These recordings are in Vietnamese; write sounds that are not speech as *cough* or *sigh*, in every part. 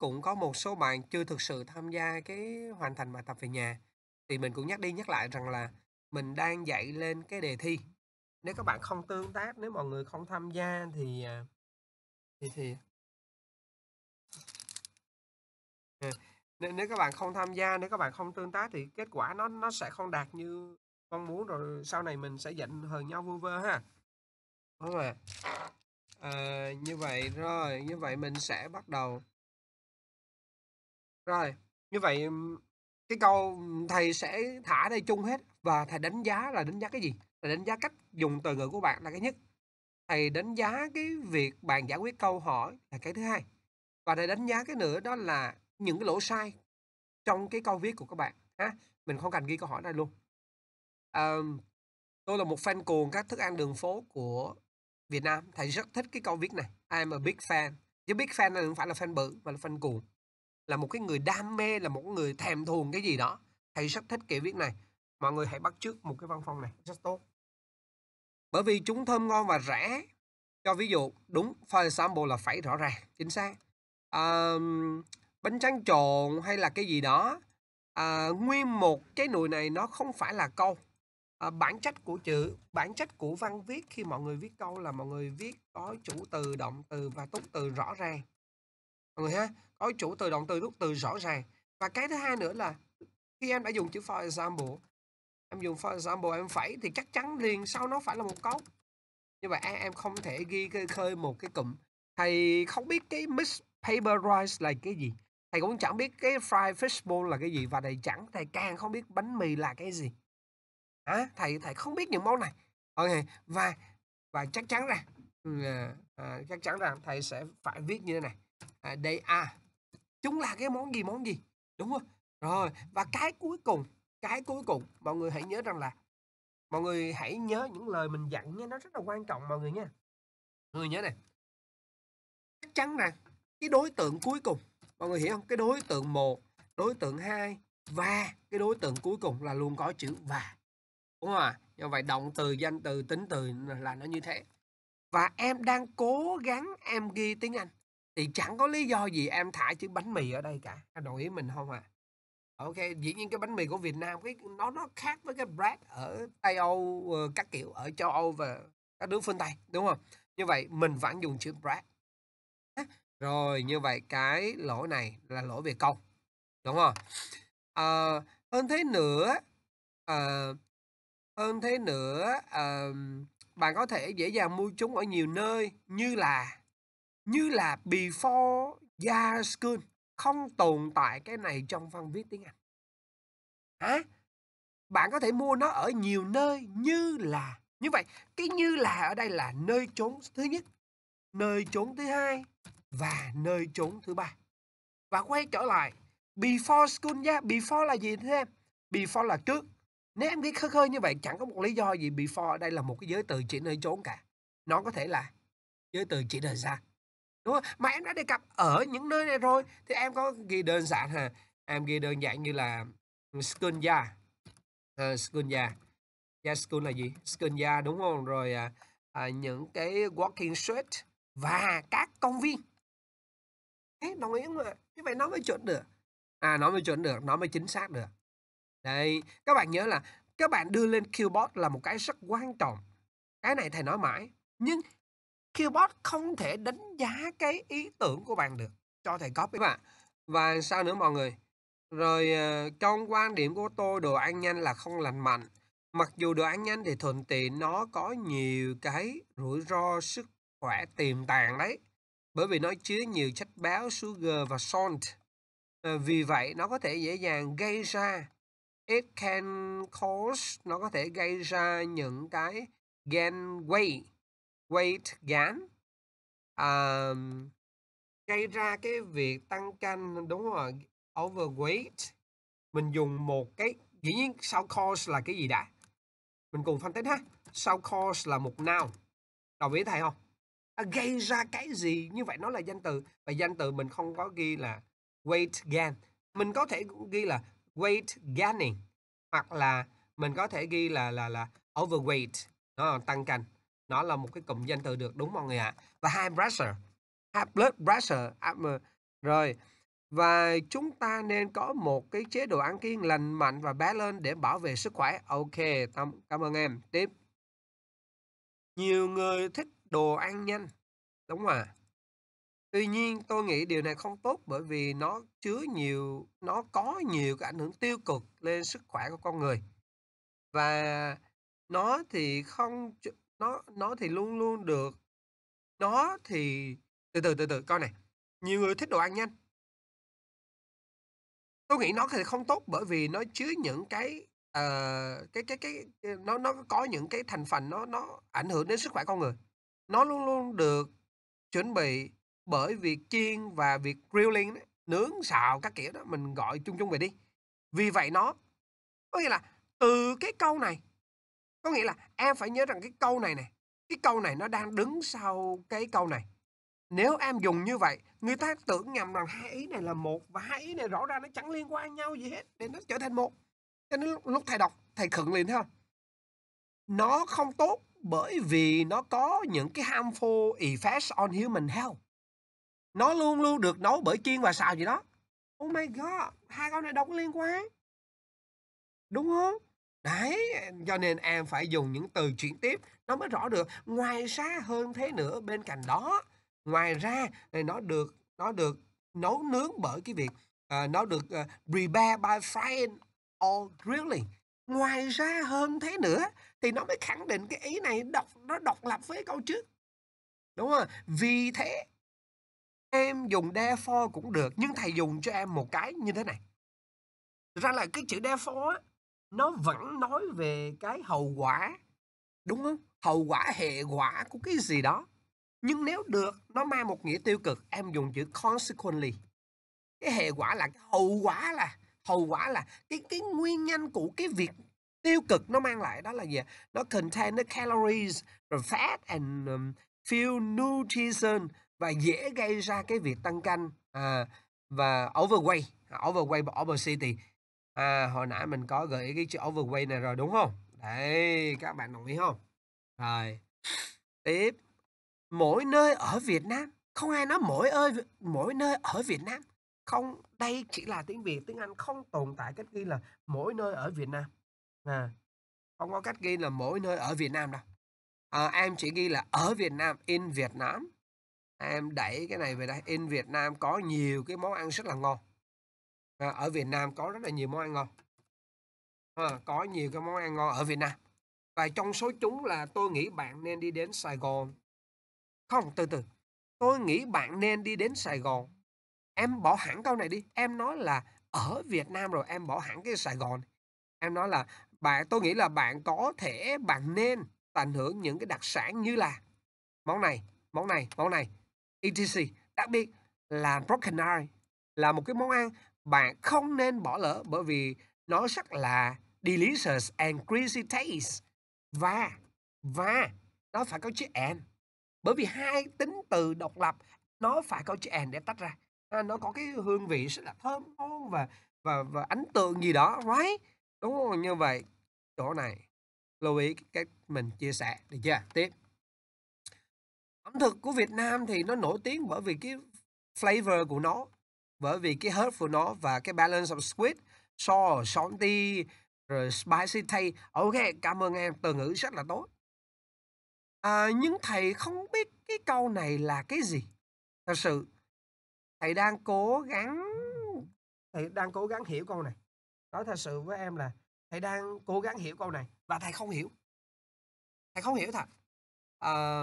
cũng có một số bạn chưa thực sự tham gia cái hoàn thành bài tập về nhà thì mình cũng nhắc đi nhắc lại rằng là mình đang dạy lên cái đề thi nếu các bạn không tương tác nếu mọi người không tham gia thì à, thì thì ừ, nếu, các bạn không tham gia nếu các bạn không tương tác thì kết quả nó nó sẽ không đạt như mong muốn rồi sau này mình sẽ giận hờn nhau vu vơ ha đúng rồi à, như vậy rồi như vậy mình sẽ bắt đầu rồi, như vậy cái câu thầy sẽ thả đây chung hết và thầy đánh giá là đánh giá cái gì? Là đánh giá cách dùng từ ngữ của bạn là cái nhất. Thầy đánh giá cái việc bạn giải quyết câu hỏi là cái thứ hai. Và thầy đánh giá cái nữa đó là những cái lỗi sai trong cái câu viết của các bạn. Ha? Mình không cần ghi câu hỏi này luôn. À, tôi là một fan cuồng các thức ăn đường phố của Việt Nam. Thầy rất thích cái câu viết này. I am a big fan. Chứ big fan này không phải là fan bự mà là fan cuồng là một cái người đam mê là một người thèm thuồng cái gì đó thầy rất thích kiểu viết này mọi người hãy bắt chước một cái văn phòng này rất tốt bởi vì chúng thơm ngon và rẻ cho ví dụ đúng for example là phải rõ ràng chính xác um, bánh tráng trộn hay là cái gì đó à, nguyên một cái nồi này nó không phải là câu à, bản chất của chữ bản chất của văn viết khi mọi người viết câu là mọi người viết có chủ từ động từ và túc từ rõ ràng mọi người ha có chủ từ động từ rút từ rõ ràng và cái thứ hai nữa là khi em đã dùng chữ for example em dùng for example em phải thì chắc chắn liền sau nó phải là một câu như vậy em không thể ghi khơi, khơi một cái cụm thầy không biết cái Miss paper rice là cái gì thầy cũng chẳng biết cái fried fishbowl là cái gì và thầy chẳng thầy càng không biết bánh mì là cái gì à, thầy thầy không biết những món này okay. và và chắc chắn rằng ừ, à, à, chắc chắn rằng thầy sẽ phải viết như thế này à, DA à, chúng là cái món gì món gì đúng không rồi và cái cuối cùng cái cuối cùng mọi người hãy nhớ rằng là mọi người hãy nhớ những lời mình dặn nha nó rất là quan trọng mọi người nha mọi người nhớ này chắc chắn rằng cái đối tượng cuối cùng mọi người hiểu không cái đối tượng một đối tượng hai và cái đối tượng cuối cùng là luôn có chữ và đúng không ạ à? vậy động từ danh từ tính từ là nó như thế và em đang cố gắng em ghi tiếng anh thì chẳng có lý do gì em thả chữ bánh mì ở đây cả em đồng ý mình không à ok dĩ nhiên cái bánh mì của Việt Nam cái nó nó khác với cái bread ở Tây Âu ờ, các kiểu ở châu Âu và các nước phương Tây đúng không như vậy mình vẫn dùng chữ bread rồi như vậy cái lỗi này là lỗi về câu đúng không à, hơn thế nữa à, hơn thế nữa à, bạn có thể dễ dàng mua chúng ở nhiều nơi như là như là before Yaskun không tồn tại cái này trong văn viết tiếng Anh. Hả? Bạn có thể mua nó ở nhiều nơi như là như vậy, cái như là ở đây là nơi trốn thứ nhất, nơi trốn thứ hai và nơi trốn thứ ba. Và quay trở lại, before school nhá, before là gì thế em? Before là trước. Nếu em biết khơi khơi như vậy chẳng có một lý do gì before ở đây là một cái giới từ chỉ nơi trốn cả. Nó có thể là giới từ chỉ đời ra không mà em đã đề cập ở những nơi này rồi thì em có ghi đơn giản hả em ghi đơn giản như là skunja à, skunja yeah, skun là gì skunja đúng không rồi à, à, những cái walking street và các công viên Thế đồng ý không ạ như vậy nó mới chuẩn được à nó mới chuẩn được nó mới chính xác được đây các bạn nhớ là các bạn đưa lên keyboard là một cái rất quan trọng cái này thầy nói mãi nhưng QBot không thể đánh giá cái ý tưởng của bạn được cho thầy copy bạn. và sao nữa mọi người rồi ờ, trong quan điểm của tôi đồ ăn nhanh là không lành mạnh mặc dù đồ ăn nhanh thì thuận tiện nó có nhiều cái rủi ro sức khỏe tiềm tàng đấy bởi vì nó chứa nhiều chất béo sugar và salt ờ, vì vậy nó có thể dễ dàng gây ra it can cause nó có thể gây ra những cái gain weight weight gain um, gây ra cái việc tăng cân đúng rồi overweight mình dùng một cái dĩ nhiên sau cause là cái gì đã mình cùng phân tích ha sau cause là một noun đồng ý thầy không à, gây ra cái gì như vậy nó là danh từ và danh từ mình không có ghi là weight gain mình có thể ghi là weight gaining hoặc là mình có thể ghi là là là overweight nó tăng cân nó là một cái cụm danh từ được đúng mọi người ạ và high pressure high blood pressure rồi và chúng ta nên có một cái chế độ ăn kiêng lành mạnh và bé lên để bảo vệ sức khỏe ok tâm cảm ơn em tiếp nhiều người thích đồ ăn nhanh đúng không ạ tuy nhiên tôi nghĩ điều này không tốt bởi vì nó chứa nhiều nó có nhiều cái ảnh hưởng tiêu cực lên sức khỏe của con người và nó thì không nó nó thì luôn luôn được nó thì từ từ từ từ coi này nhiều người thích đồ ăn nhanh tôi nghĩ nó thì không tốt bởi vì nó chứa những cái uh, cái, cái cái cái nó nó có những cái thành phần nó nó ảnh hưởng đến sức khỏe con người nó luôn luôn được chuẩn bị bởi việc chiên và việc grilling đấy, nướng xào các kiểu đó mình gọi chung chung về đi vì vậy nó có nghĩa là từ cái câu này có nghĩa là em phải nhớ rằng cái câu này này cái câu này nó đang đứng sau cái câu này nếu em dùng như vậy người ta tưởng nhầm rằng hai ý này là một và hai ý này rõ ra nó chẳng liên quan nhau gì hết để nó trở thành một cho nên lúc thầy đọc thầy khựng liền không nó không tốt bởi vì nó có những cái harmful effects on human health nó luôn luôn được nấu bởi chiên và xào gì đó oh my god hai câu này đâu có liên quan đúng không Đấy, cho nên em phải dùng những từ chuyển tiếp nó mới rõ được. Ngoài ra hơn thế nữa bên cạnh đó, ngoài ra thì nó được nó được nấu nướng bởi cái việc uh, nó được uh, prepare by frying or grilling. Ngoài ra hơn thế nữa thì nó mới khẳng định cái ý này độc nó độc lập với câu trước. Đúng không? Vì thế em dùng therefore cũng được nhưng thầy dùng cho em một cái như thế này. Thực ra là cái chữ therefore nó vẫn nói về cái hậu quả đúng không hậu quả hệ quả của cái gì đó nhưng nếu được nó mang một nghĩa tiêu cực em dùng chữ consequently cái hệ quả là cái hậu quả là hậu quả là cái cái nguyên nhân của cái việc tiêu cực nó mang lại đó là gì nó contain the calories rồi fat and um, fuel nutrition và dễ gây ra cái việc tăng cân à, và overweight overweight và obesity à, hồi nãy mình có gợi ý cái chữ overweight này rồi đúng không đấy các bạn đồng ý không rồi tiếp mỗi nơi ở Việt Nam không ai nói mỗi ơi mỗi nơi ở Việt Nam không đây chỉ là tiếng Việt tiếng Anh không tồn tại cách ghi là mỗi nơi ở Việt Nam à, không có cách ghi là mỗi nơi ở Việt Nam đâu à, em chỉ ghi là ở Việt Nam in Việt Nam em đẩy cái này về đây in Việt Nam có nhiều cái món ăn rất là ngon à, ở Việt Nam có rất là nhiều món ăn ngon à, có nhiều cái món ăn ngon ở Việt Nam và trong số chúng là tôi nghĩ bạn nên đi đến Sài Gòn không từ từ tôi nghĩ bạn nên đi đến Sài Gòn em bỏ hẳn câu này đi em nói là ở Việt Nam rồi em bỏ hẳn cái Sài Gòn em nói là bạn tôi nghĩ là bạn có thể bạn nên tận hưởng những cái đặc sản như là món này món này món này etc đặc biệt là rock canary là một cái món ăn bạn không nên bỏ lỡ bởi vì nó rất là delicious and crazy taste và và nó phải có chữ and bởi vì hai tính từ độc lập nó phải có chữ and để tách ra à, nó có cái hương vị rất là thơm ngon và và và ấn tượng gì đó right đúng không như vậy chỗ này lưu ý cái mình chia sẻ được chưa tiếp ẩm thực của Việt Nam thì nó nổi tiếng bởi vì cái flavor của nó bởi vì cái hết của nó và cái balance of sweet so salty rồi spicy taste ok cảm ơn em từ ngữ rất là tốt à, nhưng thầy không biết cái câu này là cái gì thật sự thầy đang cố gắng thầy đang cố gắng hiểu câu này nói thật sự với em là thầy đang cố gắng hiểu câu này và thầy không hiểu thầy không hiểu thật à,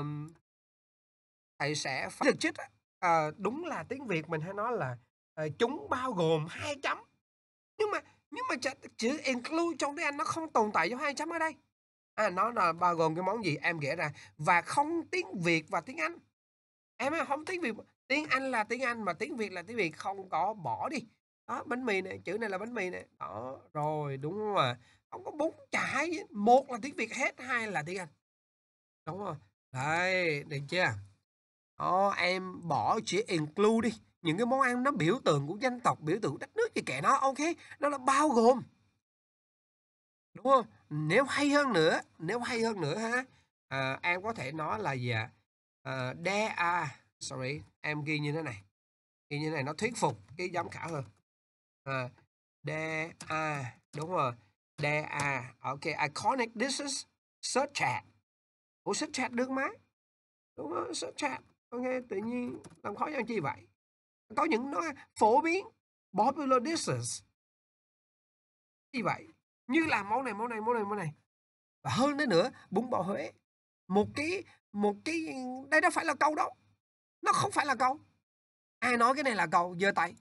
thầy sẽ phải được chích à, đúng là tiếng việt mình hay nói là Ờ, chúng bao gồm hai chấm nhưng mà nhưng mà chữ include trong tiếng Anh nó không tồn tại dấu hai chấm ở đây à nó là bao gồm cái món gì em nghĩa ra và không tiếng Việt và tiếng Anh em ơi, không tiếng Việt tiếng Anh là tiếng Anh mà tiếng Việt là tiếng Việt không có bỏ đi đó bánh mì này chữ này là bánh mì này đó rồi đúng không ạ à? không có bốn trái một là tiếng Việt hết hai là tiếng Anh đúng không đây được chưa đó em bỏ chữ include đi những cái món ăn nó biểu tượng của dân tộc biểu tượng của đất nước gì kệ nó ok nó là bao gồm đúng không nếu hay hơn nữa nếu hay hơn nữa ha à, em có thể nói là gì ạ à, there are sorry em ghi như thế này ghi như thế này nó thuyết phục cái giám khảo hơn à, there are đúng rồi there are ok iconic dishes search chat ủa search chat được má đúng không search chat ok tự nhiên làm khó cho chi vậy có những nó phổ biến popular dishes như vậy như là món này món này món này món này và hơn thế nữa bún bò huế một cái một cái đây đâu phải là câu đâu nó không phải là câu ai nói cái này là câu giơ tay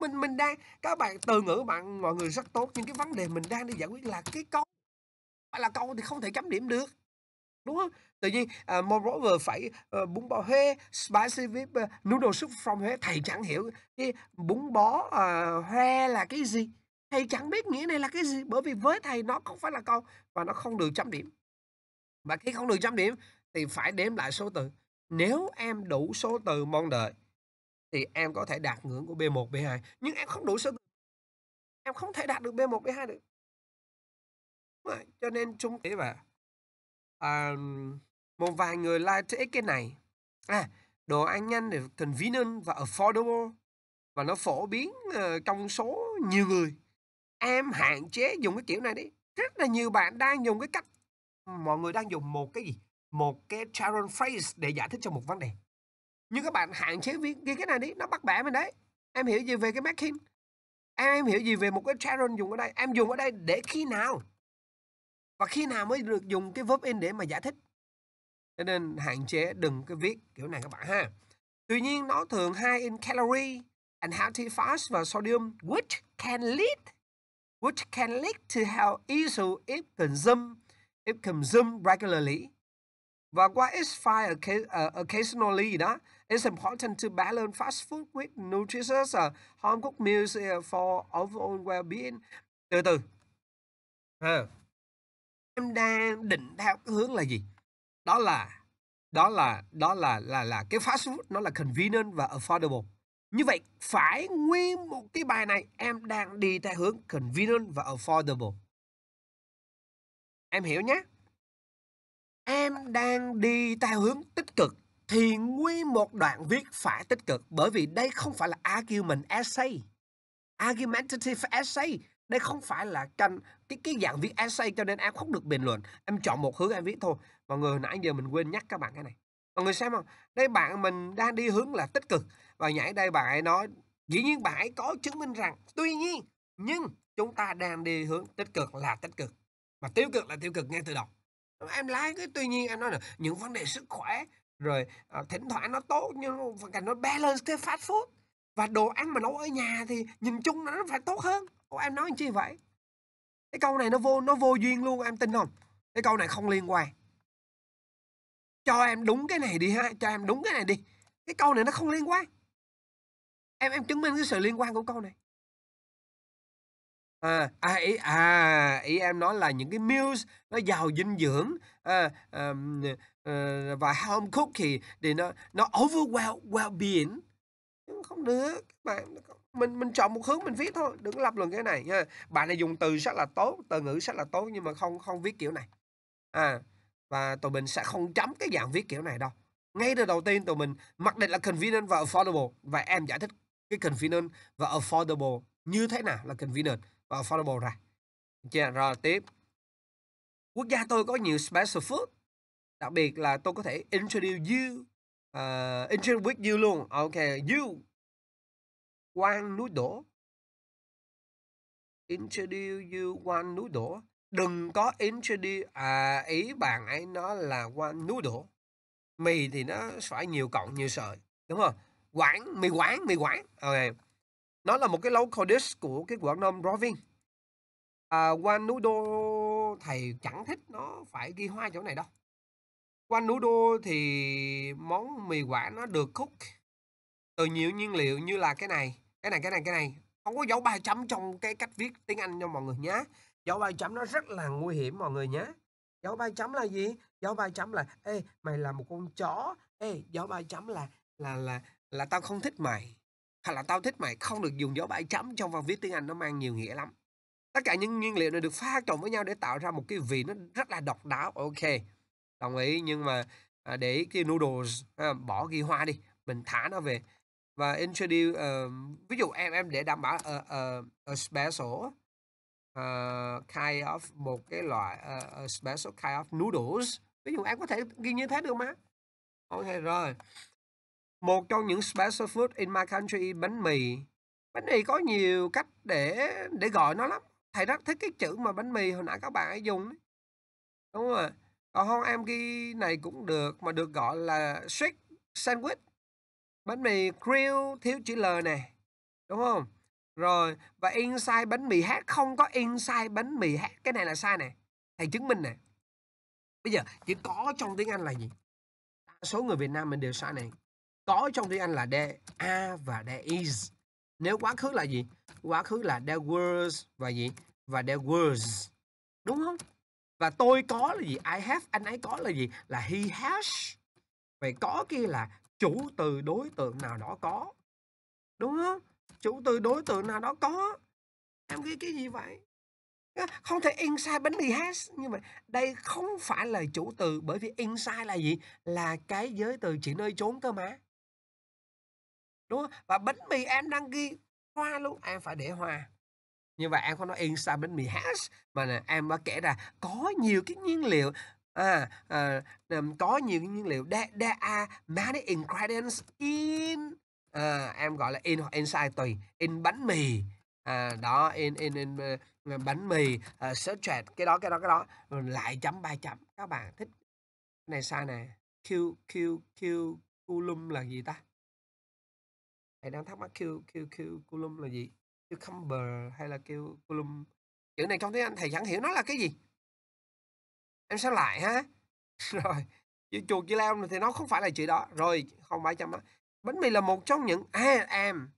mình mình đang các bạn từ ngữ bạn mọi người rất tốt nhưng cái vấn đề mình đang đi giải quyết là cái câu phải là câu thì không thể chấm điểm được đúng không tự nhiên uh, à, moreover phải uh, bún bò Huế spicy with uh, ờ, noodle soup from Huế thầy chẳng hiểu cái bún bò uh, Huế là cái gì thầy chẳng biết nghĩa này là cái gì bởi vì với thầy nó không phải là câu và nó không được chấm điểm và khi không được chấm điểm thì phải đếm lại số từ nếu em đủ số từ mong đợi thì em có thể đạt ngưỡng của B1 B2 nhưng em không đủ số từ em không thể đạt được B1 B2 được cho nên chúng thế và um, một vài người like cái này à đồ ăn nhanh thì convenient và affordable và nó phổ biến ờ, trong số nhiều người em hạn chế dùng cái kiểu này đi rất là nhiều bạn đang dùng cái cách mọi người đang dùng một cái gì một cái charon phrase để giải thích cho một vấn đề nhưng các bạn hạn chế viết ghi cái này đi nó bắt bẻ mình đấy em hiểu gì về cái making em, em hiểu gì về một cái charon dùng ở đây em dùng ở đây để khi nào và khi nào mới được dùng cái verb in để mà giải thích cho nên hạn chế đừng cái viết kiểu này các bạn ha. Tuy nhiên nó thường high in calorie and healthy fats và sodium which can lead which can lead to health issue if consumed if consumed regularly. Và qua is fine ờ, occasionally đó, it's important to balance fast food with nutritious ờ, home cooked meals ờ, for overall well-being. Từ từ. À. Em đang định theo hướng là gì? đó là đó là đó là là là cái fast food nó là convenient và affordable như vậy phải nguyên một cái bài này em đang đi theo hướng convenient và affordable em hiểu nhé em đang đi theo hướng tích cực thì nguyên một đoạn viết phải tích cực bởi vì đây không phải là argument essay argumentative essay đây không phải là căn cái cái dạng viết essay cho nên em không được bình luận em chọn một hướng em viết thôi mọi người nãy giờ mình quên nhắc các bạn cái này mọi người xem không đây bạn mình đang đi hướng là tích cực và nhảy đây bạn ấy nói dĩ nhiên bạn ấy có chứng minh rằng tuy nhiên nhưng chúng ta đang đi hướng tích cực là tích cực mà tiêu cực là tiêu cực ngay từ đầu em lái cái tuy nhiên em nói là những vấn đề sức khỏe rồi à, thỉnh thoảng nó tốt nhưng mà cần nó balance cái fast food và đồ ăn mà nấu ở nhà thì nhìn chung nó phải tốt hơn Ủa, em nói chi vậy cái câu này nó vô nó vô duyên luôn em tin không cái câu này không liên quan cho em đúng cái này đi ha cho em đúng cái này đi cái câu này nó không liên quan em em chứng minh cái sự liên quan của câu này à, à ý à ý em nói là những cái meals nó giàu dinh dưỡng à, à, à, và home cook thì thì nó nó overwhelm well being không được bạn mình mình chọn một hướng mình viết thôi đừng lập luận cái này nha bạn này dùng từ rất là tốt từ ngữ rất là tốt nhưng mà không không viết kiểu này à và tụi mình sẽ không chấm cái dạng viết kiểu này đâu ngay từ đầu tiên tụi mình mặc định là convenient và affordable và em giải thích cái convenient và affordable như thế nào là convenient và affordable ra chưa rồi tiếp quốc gia tôi có nhiều special food đặc biệt là tôi có thể introduce you uh, introduce with you luôn ok you quang núi đổ introduce you quang núi đổ đừng có introduce à ý bạn ấy nó là qua noodle mì thì nó phải nhiều cọng nhiều sợi đúng không Quán mì quán mì quán ok nó là một cái local dish của cái quảng nam province à, quan noodle thầy chẳng thích nó phải ghi hoa chỗ này đâu quan noodle thì món mì quảng nó được cook từ nhiều nhiên liệu như là cái này cái này cái này cái này không có dấu 300 trong cái cách viết tiếng Anh cho mọi người nhé dấu ba chấm nó rất là nguy hiểm mọi người nhé dấu ba chấm là gì dấu ba chấm là ê mày là một con chó ê dấu ba chấm là là là là tao không thích mày hay là tao thích mày không được dùng dấu ba chấm trong văn viết tiếng anh nó mang nhiều nghĩa lắm tất cả những nguyên liệu này được pha trộn với nhau để tạo ra một cái vị nó rất là độc đáo ok đồng ý nhưng mà à, để cái noodles à, bỏ ghi hoa đi mình thả nó về và introduce uh, ví dụ em em để đảm bảo uh, uh, a special uh, kind of một cái loại uh, special kind of noodles ví dụ em có thể ghi như thế được mà ok rồi một trong những special food in my country bánh mì bánh mì có nhiều cách để để gọi nó lắm thầy rất thích cái chữ mà bánh mì hồi nãy các bạn ấy dùng đấy. đúng rồi còn không em ghi này cũng được mà được gọi là sweet sandwich bánh mì grill thiếu chữ l này đúng không rồi, và inside bánh mì hát không có inside bánh mì hát. Cái này là sai nè. Thầy chứng minh nè. Bây giờ chỉ có trong tiếng Anh là gì? Đa số người Việt Nam mình đều sai này. Có trong tiếng Anh là there a và there is. Nếu quá khứ là gì? Quá khứ là there was và gì? Và there was. Đúng không? Và tôi có là gì? I have, anh ấy có là gì? Là he has. Vậy có kia là chủ từ đối tượng nào đó có. Đúng không? chủ từ đối tượng nào đó có em ghi cái gì vậy không thể inside bánh mì has như vậy đây không phải là chủ từ bởi vì inside là gì là cái giới từ chỉ nơi trốn cơ mà đúng không và bánh mì em đang ghi hoa luôn em phải để hoa như vậy em không nói inside bánh mì has mà là em đã kể ra có nhiều cái nhiên liệu à, à, có nhiều cái nhiên liệu there, there are many ingredients in à, em gọi là in hoặc in sai tùy in bánh mì à, đó in in in ờ, bánh mì uh, search cái đó cái đó cái đó lại chấm ba chấm các bạn thích cái này sai nè q q q coulomb là gì ta Thầy đang thắc mắc q q q coulomb là gì cucumber hay là q coulomb chữ này trong tiếng anh thầy chẳng hiểu nó là cái gì em sẽ lại ha *laughs* rồi chữ chuột chữ leo thì nó không phải là chữ đó rồi không phải chấm bánh mì là một trong những à, em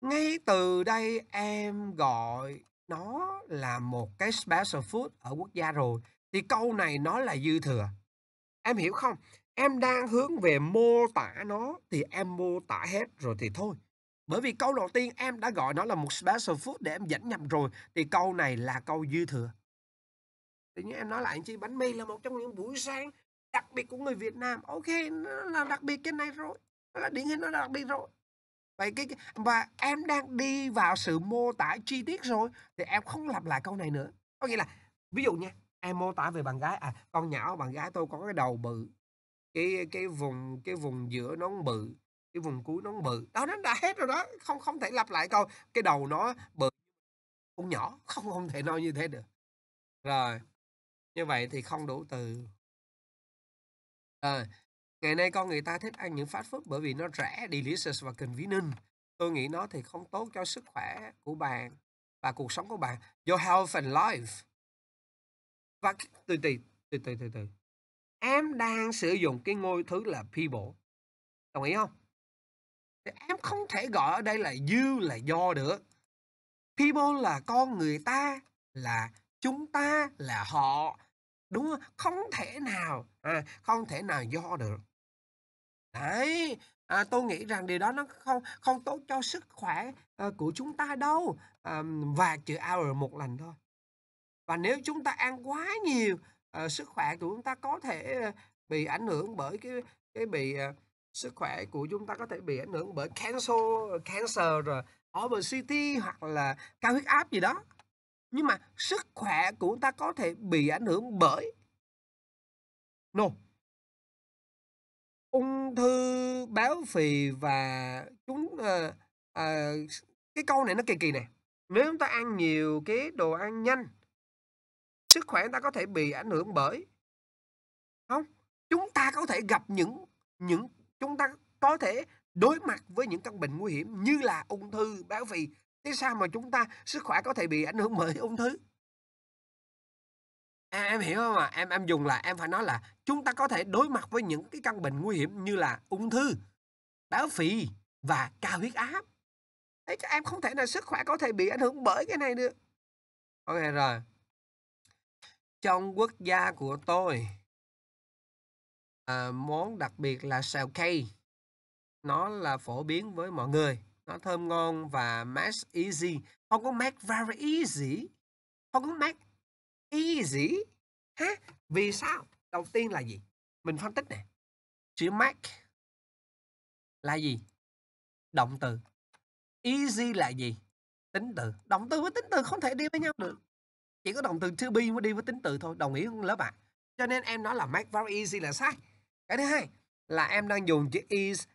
ngay từ đây em gọi nó là một cái special food ở quốc gia rồi thì câu này nó là dư thừa em hiểu không em đang hướng về mô tả nó thì em mô tả hết rồi thì thôi bởi vì câu đầu tiên em đã gọi nó là một special food để em dẫn nhầm rồi thì câu này là câu dư thừa tự nhiên em nói lại chi bánh mì là một trong những buổi sáng đặc biệt của người Việt Nam ok nó là đặc biệt cái này rồi à, điển hình nó đang đi rồi vậy cái và em đang đi vào sự mô tả chi tiết rồi thì em không lặp lại câu này nữa có nghĩa là ví dụ nha em mô tả về bạn gái à con nhỏ bạn gái tôi có cái đầu bự cái cái vùng cái vùng giữa nó bự cái vùng cuối nó bự đó nó đã hết rồi đó không không thể lặp lại câu cái đầu nó bự con nhỏ không không thể nói như thế được rồi như vậy thì không đủ từ à, Ngày nay con người ta thích ăn những fast food bởi vì nó rẻ, delicious và convenient. Tôi nghĩ nó thì không tốt cho sức khỏe của bạn và cuộc sống của bạn. Your health and life. Và từ từ, từ từ, từ từ. Em đang sử dụng cái ngôi thứ là people. Đồng ý không? Thì em không thể gọi ở đây là you là do được. People là con người ta, là chúng ta, là họ. Đúng không? Không thể nào, à, không thể nào do được. Đấy, à, tôi nghĩ rằng điều đó nó không không tốt cho sức khỏe à, của chúng ta đâu. À, và chữ hour một lần thôi. Và nếu chúng ta ăn quá nhiều, à, sức khỏe của chúng ta có thể bị ảnh hưởng bởi cái cái bị à, sức khỏe của chúng ta có thể bị ảnh hưởng bởi cancer cancer rồi obesity hoặc là cao huyết áp gì đó nhưng mà sức khỏe của chúng ta có thể bị ảnh hưởng bởi no ung thư béo phì và chúng à, à, cái câu này nó kỳ kỳ này nếu chúng ta ăn nhiều cái đồ ăn nhanh sức khỏe chúng ta có thể bị ảnh hưởng bởi không chúng ta có thể gặp những những chúng ta có thể đối mặt với những căn bệnh nguy hiểm như là ung thư béo phì thế sao mà chúng ta sức khỏe có thể bị ảnh hưởng bởi ung thư em, em hiểu không ạ à? em em dùng là em phải nói là chúng ta có thể đối mặt với những cái căn bệnh nguy hiểm như là ung thư béo phì và cao huyết áp ấy các em không thể là sức khỏe có thể bị ảnh hưởng bởi cái này được ok rồi trong quốc gia của tôi à, món đặc biệt là xào cây nó là phổ biến với mọi người nó thơm ngon và make easy không có make very easy không có make easy ha vì sao đầu tiên là gì mình phân tích nè chữ Mac là gì động từ easy là gì tính từ động từ với tính từ không thể đi với nhau được chỉ có động từ to be mới đi với tính từ thôi đồng ý không lớp ạ à? cho nên em nói là Mac very easy là sai cái thứ hai là em đang dùng chữ is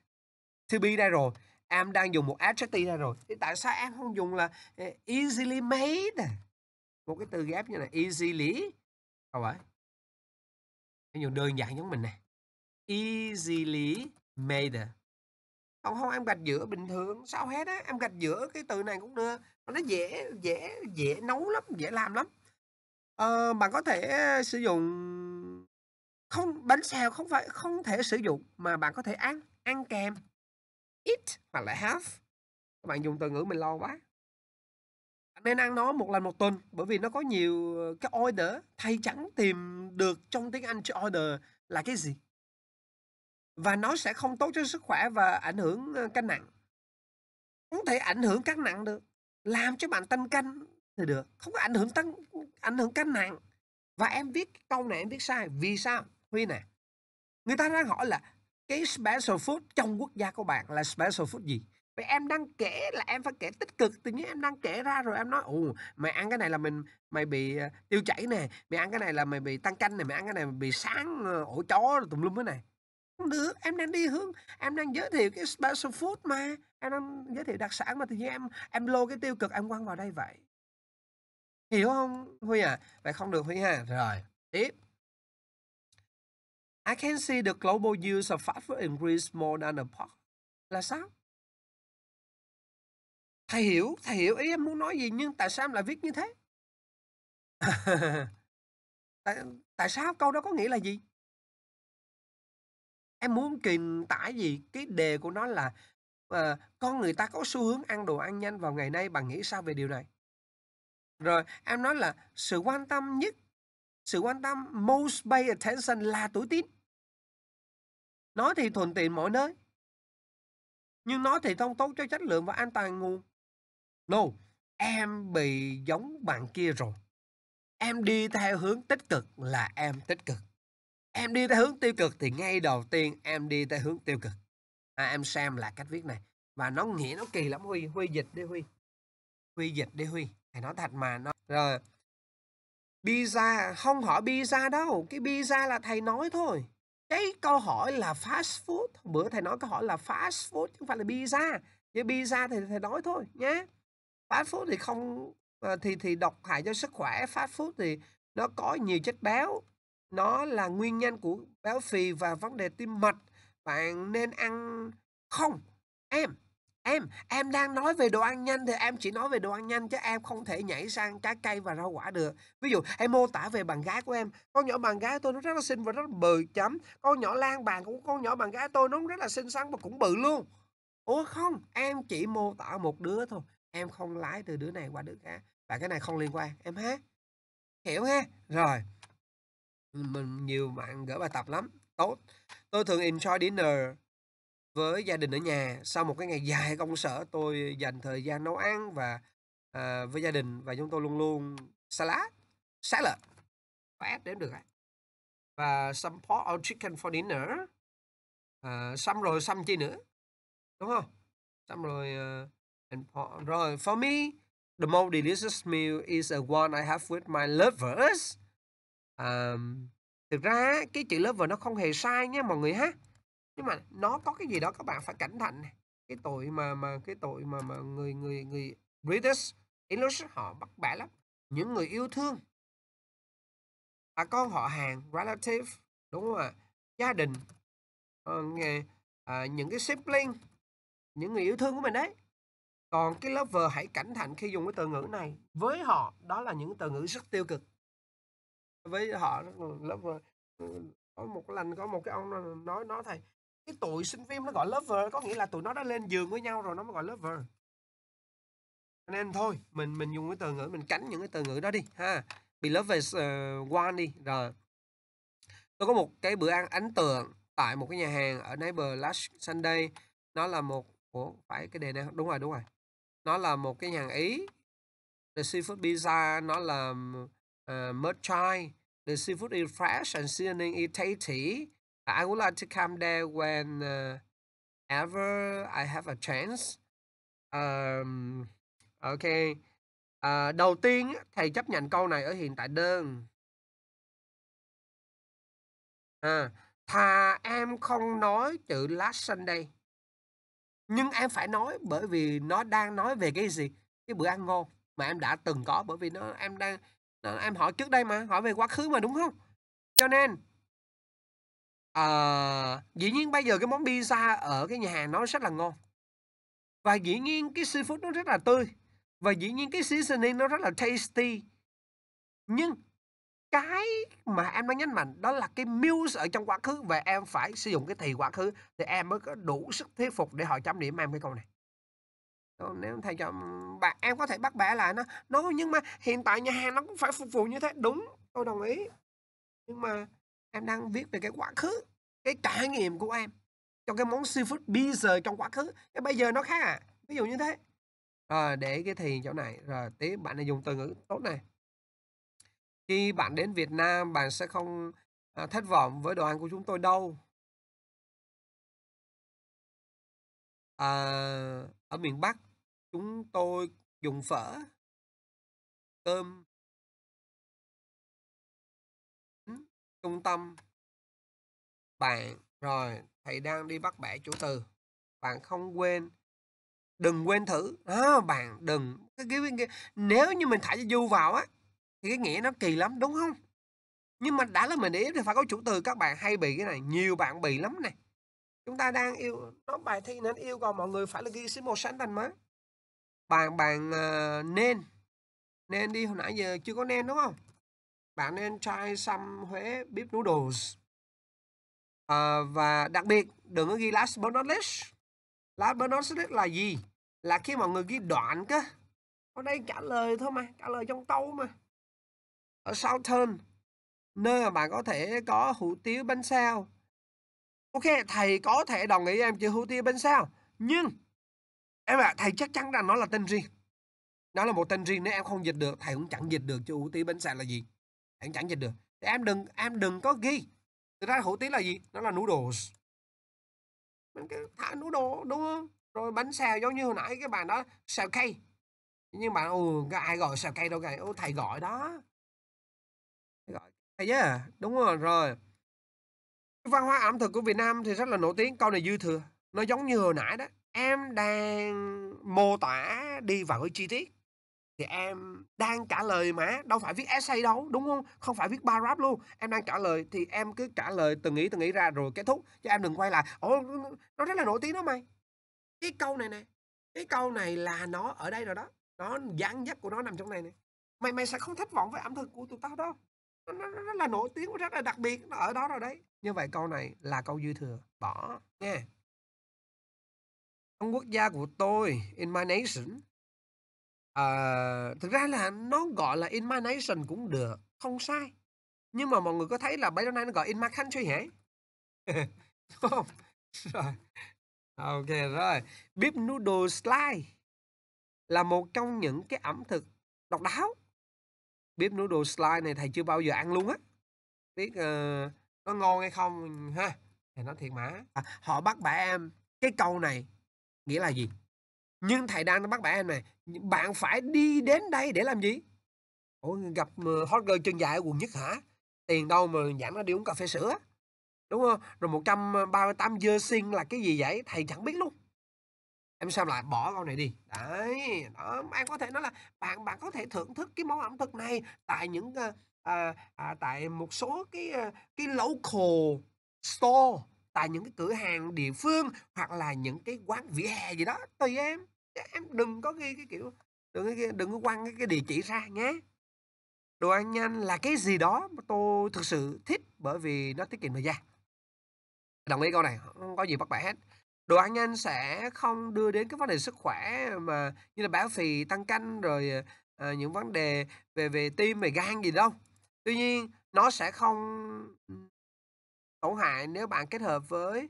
to be đây rồi em đang dùng một adjective đây rồi thì tại sao em không dùng là ờ, easily made một cái từ ghép như này easily không phải nó nhiều đơn giản giống mình nè easily made không không em gạch giữa bình thường sao hết á em gạch giữa cái từ này cũng được nó dễ dễ dễ nấu lắm dễ làm lắm ờ, bạn có thể ờ, sử dụng không bánh xèo không phải không thể sử dụng mà bạn có thể ăn ăn kèm eat hoặc là have các bạn dùng từ ngữ mình lo quá nên ăn nó một lần một tuần bởi vì nó có nhiều ờ, cái order thay chẳng tìm được trong tiếng Anh cho order là cái gì và nó sẽ không tốt cho sức khỏe và ảnh hưởng ờ, cân nặng không thể ảnh hưởng cân nặng được làm cho bạn tăng cân thì được không có ảnh hưởng tăng ảnh hưởng cân nặng và em viết câu này em viết sai vì sao huy nè người ta đang hỏi là cái special food trong quốc gia của bạn là special food gì Vậy em đang kể là em phải kể tích cực Tự nhiên em đang kể ra rồi em nói Ồ mày ăn cái này là mình mày bị ờ, tiêu chảy nè Mày ăn cái này là mày bị tăng canh nè Mày ăn cái này mày bị sáng ờ, ổ chó rồi tùm lum cái này Không được em đang đi hướng Em đang giới thiệu cái special food mà Em đang giới thiệu đặc sản mà tự nhiên em Em lô cái tiêu cực em quăng vào đây vậy Hiểu không Huy à Vậy không được Huy ha Rồi tiếp I can see the global use of fast food in more than apart. Là sao? thầy hiểu thầy hiểu ý em muốn nói gì nhưng tại sao em lại viết như thế *laughs* tại, tại sao câu đó có nghĩa là gì em muốn kìm tải gì cái đề của nó là uh, con người ta có xu hướng ăn đồ ăn nhanh vào ngày nay bạn nghĩ sao về điều này rồi em nói là sự quan tâm nhất sự quan tâm most pay attention là tuổi teen nó thì thuận tiện mọi nơi nhưng nó thì không tốt cho chất lượng và an toàn nguồn Lô, em bị giống bạn kia rồi. Em đi theo hướng tích cực là em tích cực. Em đi theo hướng tiêu cực thì ngay đầu tiên em đi theo hướng tiêu cực. À, em xem là cách viết này. Và nó nghĩa nó kỳ lắm Huy. Huy dịch đi Huy. Huy dịch đi Huy. Thầy nói thật mà. Nó... Rồi. Pizza. Không hỏi pizza đâu. Cái pizza là thầy nói thôi. Cái câu hỏi là fast food. Bữa thầy nói câu hỏi là fast food. Chứ không phải là pizza. Chứ pizza thì thầy nói thôi nhé fast food thì không ờ, thì thì độc hại cho sức khỏe fast food thì nó có nhiều chất béo nó là nguyên nhân của béo phì và vấn đề tim mạch bạn nên ăn không em em em đang nói về đồ ăn nhanh thì em chỉ nói về đồ ăn nhanh chứ em không thể nhảy sang trái cây và rau quả được ví dụ em mô tả về bạn gái của em con nhỏ bạn gái tôi nó rất là xinh và rất là bự chấm con nhỏ lan bàn cũng con nhỏ bạn gái tôi nó rất là xinh xắn và cũng bự luôn ủa không em chỉ mô tả một đứa thôi em không lái từ đứa này qua đứa khác và cái này không liên quan em ha hiểu ha rồi mình nhiều bạn gỡ bài tập lắm tốt tôi thường enjoy dinner với gia đình ở nhà sau một cái ngày dài công sở tôi dành thời gian nấu ăn và à, với gia đình và chúng tôi luôn luôn salad salad phải đến được rồi và some pork or oh, chicken for dinner à, xong rồi xong chi nữa đúng không xong rồi uh, And Paul, rồi, for me, the most delicious meal is the one I have with my lovers. Um, thực ra cái chữ lover nó không hề sai nha mọi người ha. Nhưng mà nó có cái gì đó các bạn phải cẩn thận Cái tội mà mà cái tội mà mà người người người British English họ bắt bẻ lắm. Những người yêu thương à con họ hàng relative đúng không ạ? À? Gia đình uh, à, những cái sibling những người yêu thương của mình đấy còn cái lover hãy cảnh thận khi dùng cái từ ngữ này. Với họ, đó là những từ ngữ rất tiêu cực. Với họ, lover, ừ, có một lần có một cái ông nói nói thầy cái tụi sinh viên nó gọi lover có nghĩa là tụi nó đã lên giường với nhau rồi nó mới gọi lover nên thôi mình mình dùng cái từ ngữ mình tránh những cái từ ngữ đó đi ha beloved uh, ờ, one đi rồi tôi có một cái bữa ăn ấn tượng tại một cái nhà hàng ở neighbor last sunday nó là một Ủa, phải cái đề này đúng rồi đúng rồi nó là một cái hàng ý the seafood pizza nó là uh, ờ, merchant the seafood is fresh and seasoning is tasty I would like to come there when uh, ever I have a chance um, ok uh, đầu tiên thầy chấp nhận câu này ở hiện tại đơn à, thà em không nói chữ last Sunday nhưng em phải nói bởi vì nó đang nói về cái gì cái bữa ăn ngon mà em đã từng có bởi vì nó em đang nó, em hỏi trước đây mà hỏi về quá khứ mà đúng không cho nên uh, dĩ nhiên bây giờ cái món pizza ở cái nhà hàng nó rất là ngon và dĩ nhiên cái seafood nó rất là tươi và dĩ nhiên cái seasoning nó rất là tasty nhưng cái mà em đang nhấn mạnh đó là cái muse ở trong quá khứ và em phải sử dụng cái thì quá khứ thì em mới có đủ sức thuyết phục để họ chấm điểm em cái câu này nếu thầy cho bạn em có thể bắt bẻ lại nó nó nhưng mà hiện tại nhà hàng nó cũng phải phục vụ như thế đúng tôi đồng ý nhưng mà em đang viết về cái quá khứ cái trải nghiệm của em trong cái món seafood bây giờ trong quá khứ cái bây giờ nó khác à ví dụ như thế rồi để cái thì chỗ này rồi tiếp bạn này dùng từ ngữ tốt này khi bạn đến Việt Nam bạn sẽ không à, thất vọng với đồ ăn của chúng tôi đâu à, ở miền Bắc chúng tôi dùng phở cơm trung tâm bạn rồi thầy đang đi bắt bẻ chủ từ bạn không quên đừng quên thử à, bạn đừng cái, cái, cái, nếu như mình thả du vào á thì cái nghĩa nó kỳ lắm đúng không nhưng mà đã là mình yếu thì phải có chủ từ các bạn hay bị cái này nhiều bạn bị lắm này chúng ta đang yêu nó bài thi nên yêu cầu mọi người phải là ghi số một sáng thành má bạn bạn uh, ờ, nên nên đi hồi nãy giờ chưa có nên đúng không bạn nên try xăm huế bếp noodles uh, và đặc biệt đừng có ghi last but not least last but not least là gì là khi mọi người ghi đoạn cơ ở đây trả lời thôi mà trả lời trong câu mà ở Southern nơi mà bạn có thể có hủ tiếu bánh sao. Ok, thầy có thể đồng ý em chữ hủ tiếu bánh sao, nhưng em ạ, à, thầy chắc chắn rằng nó là tên riêng. Nó là một tên riêng nếu em không dịch được, thầy cũng chẳng dịch được chứ hủ tiếu bánh sao là gì. em chẳng dịch được. Thì em đừng em đừng có ghi. Thực ra hủ tiếu là gì? Nó là noodles. Mình cứ thả noodle đúng không? Rồi bánh xèo giống như hồi nãy cái bạn đó xèo cây. Nhưng mà ừ, ai gọi xèo cây đâu cả. Ô thầy gọi đó hay Đúng rồi, rồi. Văn hóa ẩm thực của Việt Nam thì rất là nổi tiếng. Câu này dư thừa. Nó giống như hồi nãy đó. Em đang mô tả đi vào cái chi tiết. Thì em đang trả lời mà. Đâu phải viết essay đâu. Đúng không? Không phải viết paragraph luôn. Em đang trả lời thì em cứ trả lời từng ý từng ý ra rồi kết thúc. Chứ em đừng quay lại. Ồ, nó rất là nổi tiếng đó mày. Cái câu này nè. Cái câu này là nó ở đây rồi đó. Nó dáng dấp của nó nằm trong này nè mày mày sẽ không thất vọng với ẩm thực của tụi tao đâu nó, nó, là nổi tiếng và rất là đặc biệt nó ở đó rồi đấy như vậy câu này là câu dư thừa bỏ nha trong quốc gia của tôi in my nation uh, thực ra là nó gọi là in my nation cũng được không sai nhưng mà mọi người có thấy là bấy lâu nay nó gọi in my country hả *laughs* không rồi ok rồi beef noodle slide là một trong những cái ẩm thực độc đáo bếp đồ slide này thầy chưa bao giờ ăn luôn á biết uh, ờ, nó ngon hay không ừ, ha thầy nói thiệt mà à, họ bắt bẻ em cái câu này nghĩa là gì nhưng thầy đang bắt bẻ em này bạn phải đi đến đây để làm gì Ủa, gặp ờ, hot girl chân dài ở quần nhất hả tiền đâu mà dẫn nó đi uống cà phê sữa đúng không rồi 138 dơ xin là cái gì vậy thầy chẳng biết luôn em sao lại bỏ câu này đi đấy đó bạn có thể nói là bạn bạn có thể thưởng thức cái món ẩm thực này tại những à, à, tại một số cái ờ, cái local store tại những cái cửa hàng địa phương hoặc là những cái quán vỉa hè gì đó tùy em em đừng có ghi cái kiểu đừng đừng có quăng cái địa chỉ ra nhé đồ ăn nhanh là cái gì đó mà tôi thực sự thích bởi vì nó tiết kiệm thời gian đồng ý câu này không có gì bắt bẻ hết đồ ăn nhanh sẽ không đưa đến cái vấn đề sức khỏe mà như là béo phì tăng cân rồi à, những vấn đề về về tim về gan gì đâu tuy nhiên nó sẽ không tổn hại nếu bạn kết hợp với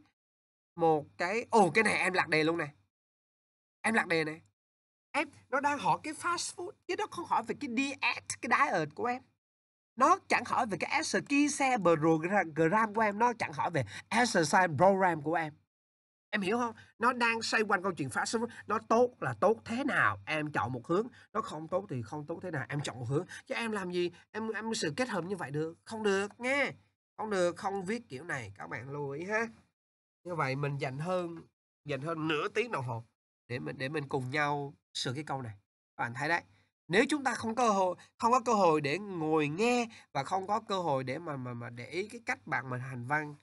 một cái ồ oh, cái này em lạc đề luôn nè em lạc đề này em nó đang hỏi cái fast food chứ nó không hỏi về cái diet cái diet của em nó chẳng hỏi về cái exercise program của em nó chẳng hỏi về exercise program của em em hiểu không nó đang xoay quanh câu chuyện phá số nó tốt là tốt thế nào em chọn một hướng nó không tốt thì không tốt thế nào em chọn một hướng chứ em làm gì em em sự kết hợp như vậy được không được nghe không được không viết kiểu này các bạn lưu ý ha như vậy mình dành hơn dành hơn nửa tiếng đồng hồ để mình để mình cùng nhau sửa cái câu này bạn thấy đấy nếu chúng ta không cơ hội không có cơ hội để ngồi nghe và không có cơ hội để mà mà mà để ý cái cách bạn mình hành văn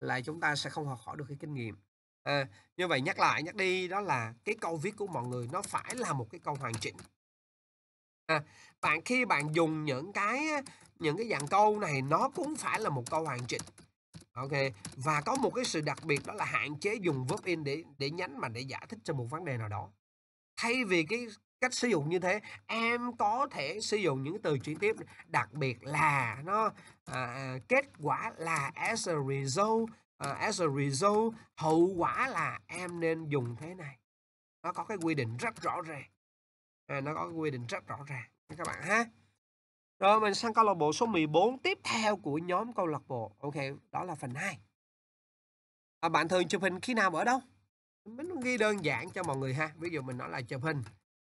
là chúng ta sẽ không học hỏi được cái kinh nghiệm à, như vậy nhắc lại nhắc đi đó là cái câu viết của mọi người nó phải là một cái câu hoàn chỉnh à, bạn khi bạn dùng những cái những cái dạng câu này nó cũng phải là một câu hoàn chỉnh ok và có một cái sự đặc biệt đó là hạn chế dùng verb in để để nhánh mà để giải thích cho một vấn đề nào đó thay vì cái cách sử dụng như thế em có thể sử dụng những từ chuyển tiếp đặc biệt là nó à, à kết quả là as a result uh, as a result hậu quả là em nên dùng thế này nó có cái quy định rất rõ ràng à, nó có cái quy định rất rõ ràng các bạn ha rồi mình sang câu lạc bộ số 14 tiếp theo của nhóm câu lạc bộ ok đó là phần 2 à, bạn thường chụp hình khi nào ở đâu mình ghi đơn giản cho mọi người ha ví dụ mình nói là chụp hình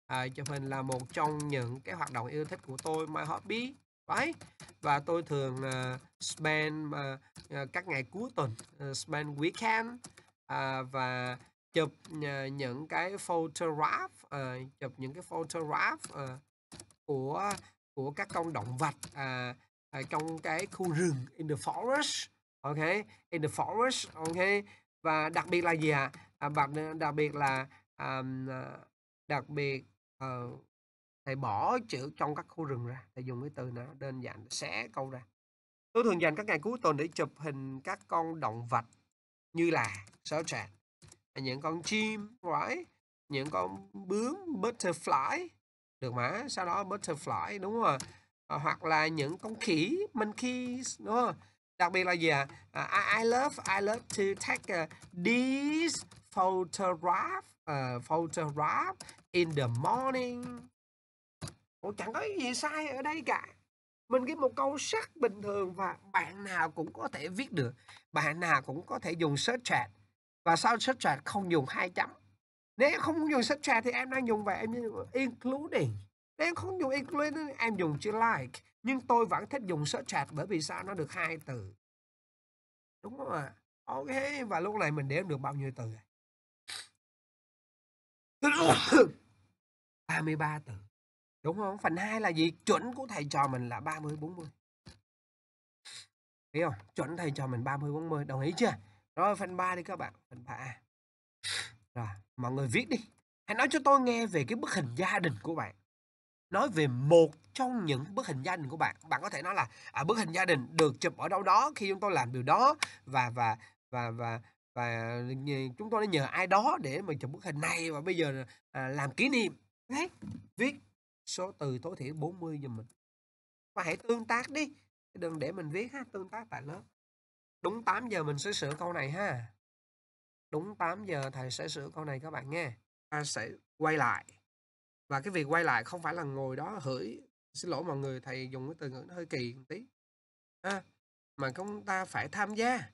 à, chụp hình là một trong những cái hoạt động yêu thích của tôi my hobby phái và tôi thường uh, spend uh, các ngày cuối tuần uh, spend weekend uh, và chụp uh, những cái photograph uh, chụp những cái photograph uh, của của các con động vật uh, uh, trong cái khu rừng in the forest ok in the forest ok và đặc biệt là gì ạ à? à, đặc, đặc biệt là um, đặc biệt uh, thầy bỏ chữ trong các khu rừng ra thầy dùng cái từ nào đơn giản sẽ câu ra tôi thường dành các ngày cuối tuần để chụp hình các con động vật như là sói trạc những con chim right? những con bướm butterfly được mà sau đó butterfly đúng không ờ, hoặc là những con khỉ monkeys đúng không đặc biệt là gì à? à I love I love to take uh, these photograph uh, photograph in the morning Ủa, chẳng có gì sai ở đây cả mình ghi một câu sắc bình thường và bạn nào cũng có thể viết được bạn nào cũng có thể dùng search chat và sau search chat không dùng hai chấm nếu không dùng search chat thì em đang dùng và em dùng including nếu không dùng including em dùng chữ like nhưng tôi vẫn thích dùng search chat bởi vì sao nó được hai từ đúng không ạ à? ok và lúc này mình đếm được bao nhiêu từ 33 *coughs* từ Đúng không? Phần 2 là gì? Chuẩn của thầy trò mình là 30 40. Hiểu không? Chuẩn thầy trò mình 30 40, đồng ý chưa? Rồi phần 3 đi các bạn, phần 3 Rồi, mọi người viết đi. Hãy nói cho tôi nghe về cái bức hình gia đình của bạn. Nói về một trong những bức hình gia đình của bạn. Bạn có thể nói là à, bức hình gia đình được chụp ở đâu đó khi chúng tôi làm điều đó và và và và và chúng tôi đã nhờ ai đó để mà chụp bức hình này và bây giờ à, làm kỷ niệm. Đấy, viết số từ tối thiểu 40 giùm mình và hãy tương tác đi đừng để mình viết ha tương tác tại lớp đúng 8 giờ mình sẽ sửa câu này ha đúng 8 giờ thầy sẽ sửa câu này các bạn nghe ta sẽ quay lại và cái việc quay lại không phải là ngồi đó hửi xin lỗi mọi người thầy dùng cái từ ngữ nó hơi kỳ một tí à, mà chúng ta phải tham gia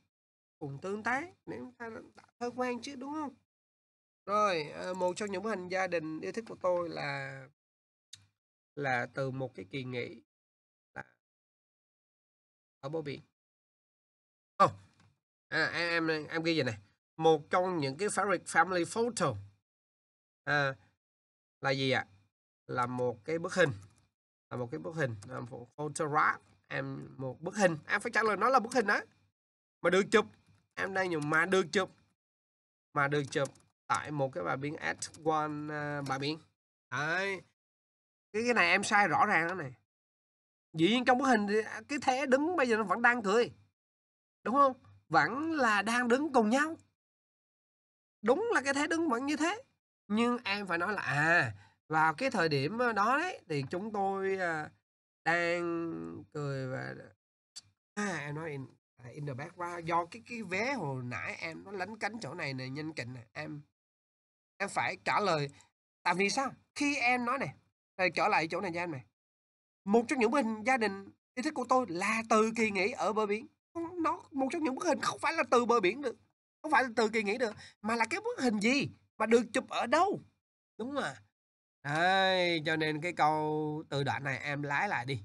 cùng tương tác để chúng ta tạo thói quen chứ đúng không rồi ờ, một trong những hình gia đình yêu thích của tôi là là từ một cái kỳ nghỉ ở bờ biển oh, à, em em ghi vậy này một trong những cái fabric family photo à, là gì ạ à? là một cái bức hình là một cái bức hình là một photograph em một bức hình em phải trả lời nó là bức hình đó mà được chụp em đang dùng mà được chụp mà được chụp tại một cái bãi biển at one uh, bãi biển đấy cái cái này em sai rõ ràng đó này dĩ nhiên trong bức hình à, cái thế đứng bây giờ nó vẫn đang cười đúng không vẫn là đang đứng cùng nhau đúng là cái thế đứng vẫn như thế nhưng em phải nói là à vào cái thời điểm ờ, đó đấy thì chúng tôi à, đang cười và à, em nói in, à, in the background do cái cái vé hồi nãy em nó lấn cánh chỗ này này nhân kịch này em em phải trả lời tại vì sao khi em nói này Thầy ờ, trở lại chỗ này nha anh mày. Một trong những bức hình gia đình yêu thích của tôi là từ kỳ nghỉ ở bờ biển. Nó một trong những bức hình không phải là từ bờ biển được. Không phải là từ kỳ nghỉ được. Mà là cái bức hình gì? Mà được chụp ở đâu? Đúng mà. Đấy, cho nên cái câu từ đoạn này em lái lại đi.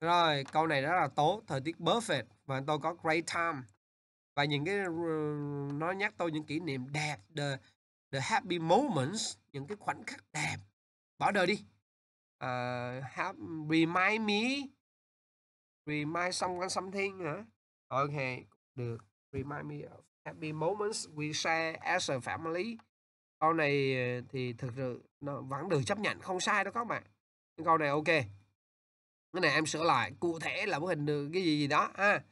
Rồi, câu này rất là tốt. Thời tiết perfect. Và tôi có great time. Và những cái... Nó nhắc tôi những kỷ niệm đẹp. The, the happy moments. Những cái khoảnh khắc đẹp. Bỏ đời đi. Uh, ờ, have, remind me. Remind someone something hả? Ok, được. Remind me of happy moments we share as a family. Câu này ờ, thì thực sự nó vẫn được chấp nhận, không sai đó các bạn. Câu này ok. Cái này em sửa lại, cụ thể là bức hình được cái gì gì đó ha. À.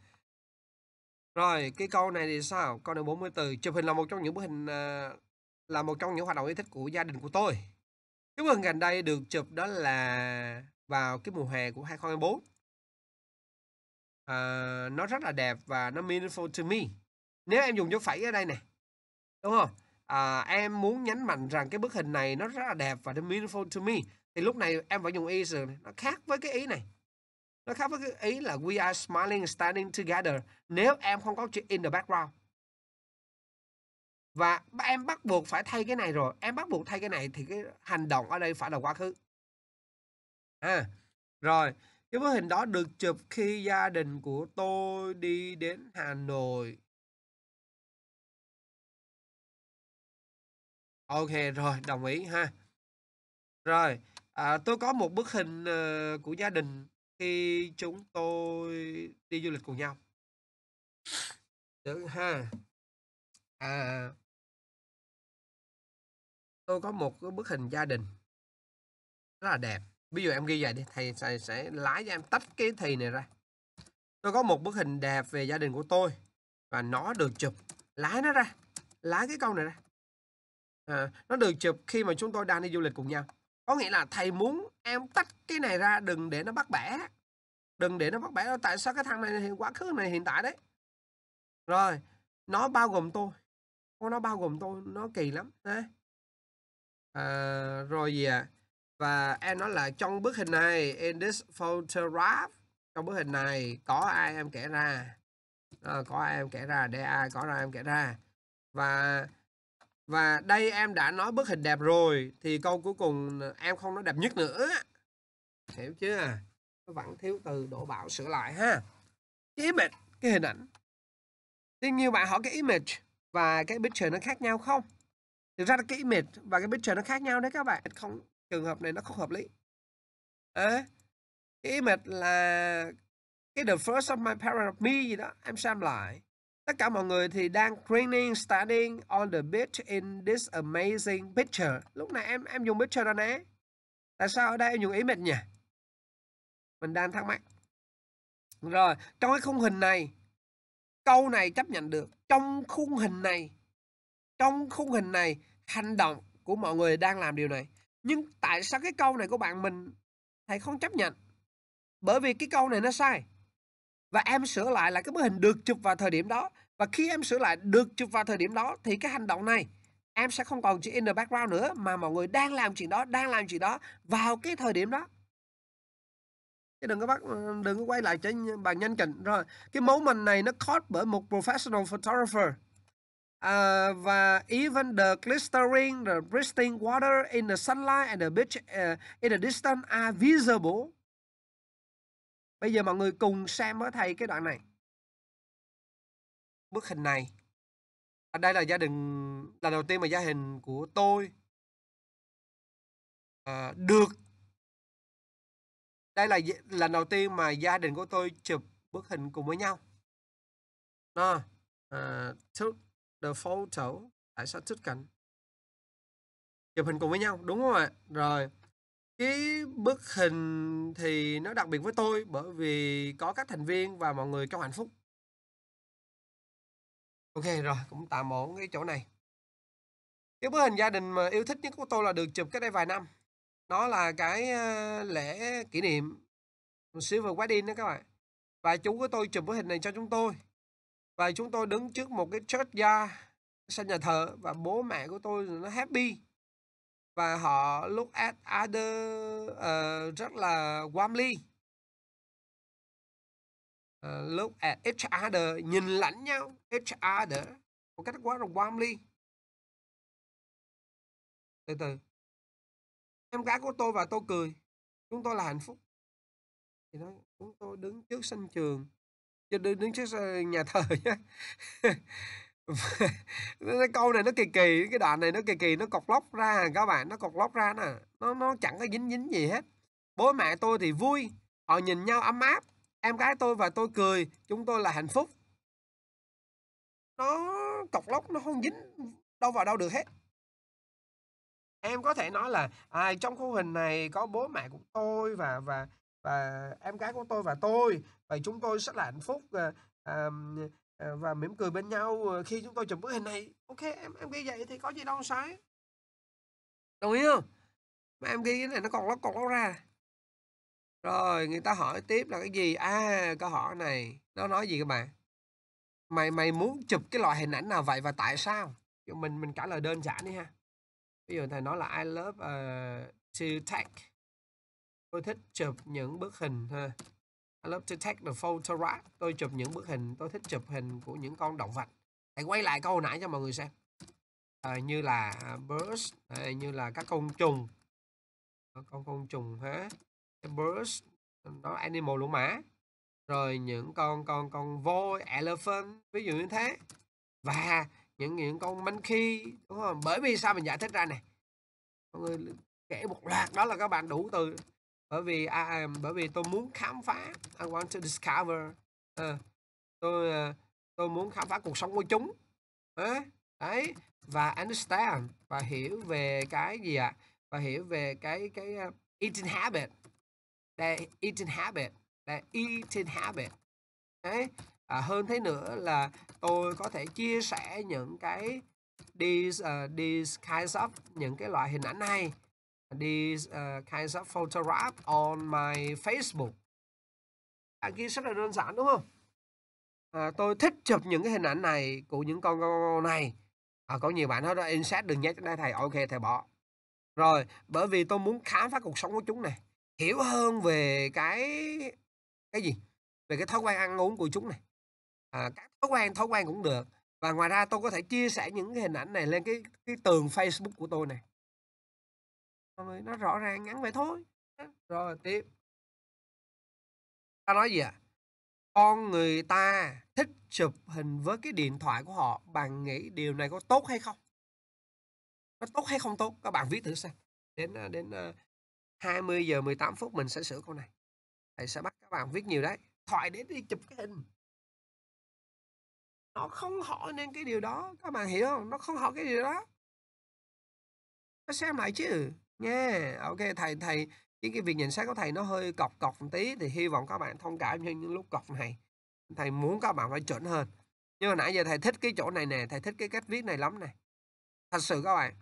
Rồi, cái câu này thì sao? Câu này 40 từ. Chụp hình là một trong những bức hình ờ, là một trong những hoạt động yêu thích của gia đình của tôi. Chúc mừng gần đây được chụp đó là vào cái mùa hè của 2024. À, ờ, nó rất là đẹp và nó meaningful to me. Nếu em dùng dấu phẩy ở đây nè, đúng không? À, em muốn nhấn mạnh rằng cái bức hình này nó rất là đẹp và nó meaningful to me. Thì lúc này em phải dùng is nó khác với cái ý này. Nó khác với cái ý là we are smiling standing together. Nếu em không có chữ in the background và em bắt buộc phải thay cái này rồi em bắt buộc thay cái này thì cái hành động ở đây phải là quá khứ à rồi cái bức hình đó được chụp khi gia đình của tôi đi đến Hà Nội Ok rồi đồng ý ha rồi à, tôi có một bức hình ờ, của gia đình khi chúng tôi đi du lịch cùng nhau được ha à tôi có một cái bức hình gia đình rất là đẹp ví dụ em ghi vậy đi thầy sẽ, sẽ lái cho em tách cái thì này ra tôi có một bức hình đẹp về gia đình của tôi và nó được chụp lái nó ra lái cái câu này ra à, nó được chụp khi mà chúng tôi đang đi du lịch cùng nhau có nghĩa là thầy muốn em tách cái này ra đừng để nó bắt bẻ đừng để nó bắt bẻ đâu tại sao cái thằng này hiện quá khứ này hiện tại đấy rồi nó bao gồm tôi nó bao gồm tôi nó kỳ lắm đấy à, rồi gì à và em nói là trong bức hình này in this photograph trong bức hình này có ai em kể ra à, có ai em kể ra để ai có ra em kể ra và và đây em đã nói bức hình đẹp rồi thì câu cuối cùng em không nói đẹp nhất nữa hiểu chưa nó vẫn thiếu từ độ bảo sửa lại ha cái image cái hình ảnh thì nhiều bạn hỏi cái image và cái picture nó khác nhau không thực ra cái image và cái picture nó khác nhau đấy các bạn không trường hợp này nó không hợp lý à, cái image là cái the first of my parent of me gì đó em xem lại tất cả mọi người thì đang training studying on the beach in this amazing picture lúc này em em dùng picture rồi nè tại sao ở đây em dùng image nhỉ mình đang thắc mắc rồi trong cái khung hình này câu này chấp nhận được trong khung hình này trong khung hình này hành động của mọi người đang làm điều này nhưng tại sao cái câu này của bạn mình thầy không chấp nhận bởi vì cái câu này nó sai và em sửa lại là cái bức hình được chụp vào thời điểm đó và khi em sửa lại được chụp vào thời điểm đó thì cái hành động này em sẽ không còn chữ in the background nữa mà mọi người đang làm chuyện đó đang làm chuyện đó vào cái thời điểm đó chứ đừng có bắt ờ, đừng có quay lại cho bằng nhanh chỉnh rồi cái mẫu mình này nó caught bởi một professional photographer Ờ, và even the glistering the pristine water in the sunlight and the beach uh, in the distance are visible bây giờ mọi người cùng xem với thầy cái đoạn này bức hình này ở đây là gia đình là đầu tiên mà gia hình của tôi uh, được đây là lần đầu tiên mà gia đình của tôi chụp bức hình cùng với nhau. Nó uh, the total tại sao xuất cảnh chụp hình cùng với nhau đúng không ạ rồi cái bức hình thì nó đặc biệt với tôi bởi vì có các thành viên và mọi người trong hạnh phúc ok rồi cũng tạm ổn cái chỗ này cái bức hình gia đình mà yêu thích nhất của tôi là được chụp cách đây vài năm nó là cái ờ, lễ kỷ niệm silver wedding đó các bạn và chú của tôi chụp bức hình này cho chúng tôi và chúng tôi đứng trước một cái church gia sân nhà thờ và bố mẹ của tôi nó happy và họ look at other uh, rất là warmly uh, look at each other nhìn lẫn nhau each other một cách quá là warmly từ từ em gái của tôi và tôi cười chúng tôi là hạnh phúc thì nói chúng tôi đứng trước sân trường cho đứng đứng trước ờ, nhà thờ *laughs* nhá câu này nó kỳ kỳ cái đoạn này nó kỳ kỳ nó cọc lóc ra các bạn nó cọc lóc ra nè nó nó chẳng có dính dính gì hết bố mẹ tôi thì vui họ nhìn nhau ấm áp em gái tôi và tôi cười chúng tôi là hạnh phúc nó cọc lóc nó không dính đâu vào đâu được hết em có thể nói là à, trong khu hình này có bố mẹ của tôi và và và em gái của tôi và tôi và chúng tôi rất là hạnh phúc à, và mỉm cười bên nhau ờ, khi chúng tôi chụp bức hình này ok em em ghi vậy thì có gì đâu sai đồng ý không mà em ghi cái này nó còn lóc còn lóc ra rồi người ta hỏi tiếp là cái gì à câu hỏi này nó nói gì các bạn mày mày muốn chụp cái loại hình ảnh nào vậy và tại sao mình mình trả lời đơn giản đi ha ví dụ thầy nói là I love uh, to take tôi thích chụp những bức hình ha I love to take the photograph tôi chụp những bức hình tôi thích chụp hình của những con động vật hãy quay lại câu nãy cho mọi người xem à, như là birds à, như là các con trùng ờ, con côn trùng hả birds nó animal luôn mà rồi những con con con voi elephant ví dụ như thế và những những con monkey đúng không bởi vì sao mình giải thích ra này mọi người kể một loạt đó là các bạn đủ từ bởi vì I à, am à, bởi vì tôi muốn khám phá I want to discover à, tôi ờ, tôi muốn khám phá cuộc sống của chúng à, đấy và understand và hiểu về cái gì ạ à? và hiểu về cái cái uh, eating habit đây eating habit đây eating habit đấy à, hơn thế nữa là tôi có thể chia sẻ những cái these, uh, these kinds of những cái loại hình ảnh này these uh, kinds of photograph on my Facebook à, kia rất là đơn giản đúng không à, tôi thích chụp những cái hình ảnh này của những con này à, có nhiều bạn nói đó insert đừng nhét cho đây thầy ok thầy bỏ rồi bởi vì tôi muốn khám phá cuộc sống của chúng này hiểu hơn về cái cái gì về cái thói quen ăn uống của chúng này à, các thói quen thói quen cũng được và ngoài ra tôi có thể chia sẻ những cái hình ảnh này lên cái cái tường Facebook của tôi này mọi người nó rõ ràng ngắn vậy thôi rồi tiếp ta nói gì ạ à? con người ta thích chụp hình với cái điện thoại của họ bạn nghĩ điều này có tốt hay không nó tốt hay không tốt các bạn viết thử xem đến à, đến 20 à, giờ 18 phút mình sẽ sửa câu này thầy sẽ bắt các bạn viết nhiều đấy thoại đến đi chụp cái hình nó không hỏi nên cái điều đó các bạn hiểu không nó không hỏi cái điều đó nó xem lại chứ Yeah, ok thầy thầy cái cái việc nhận xét của thầy nó hơi cọc cọc một tí thì hy vọng các bạn thông cảm cho những lúc cọc này. Thầy muốn các bạn phải chuẩn hơn. Nhưng mà nãy giờ thầy thích cái chỗ này nè, thầy thích cái cách viết này lắm này. Thật sự các bạn.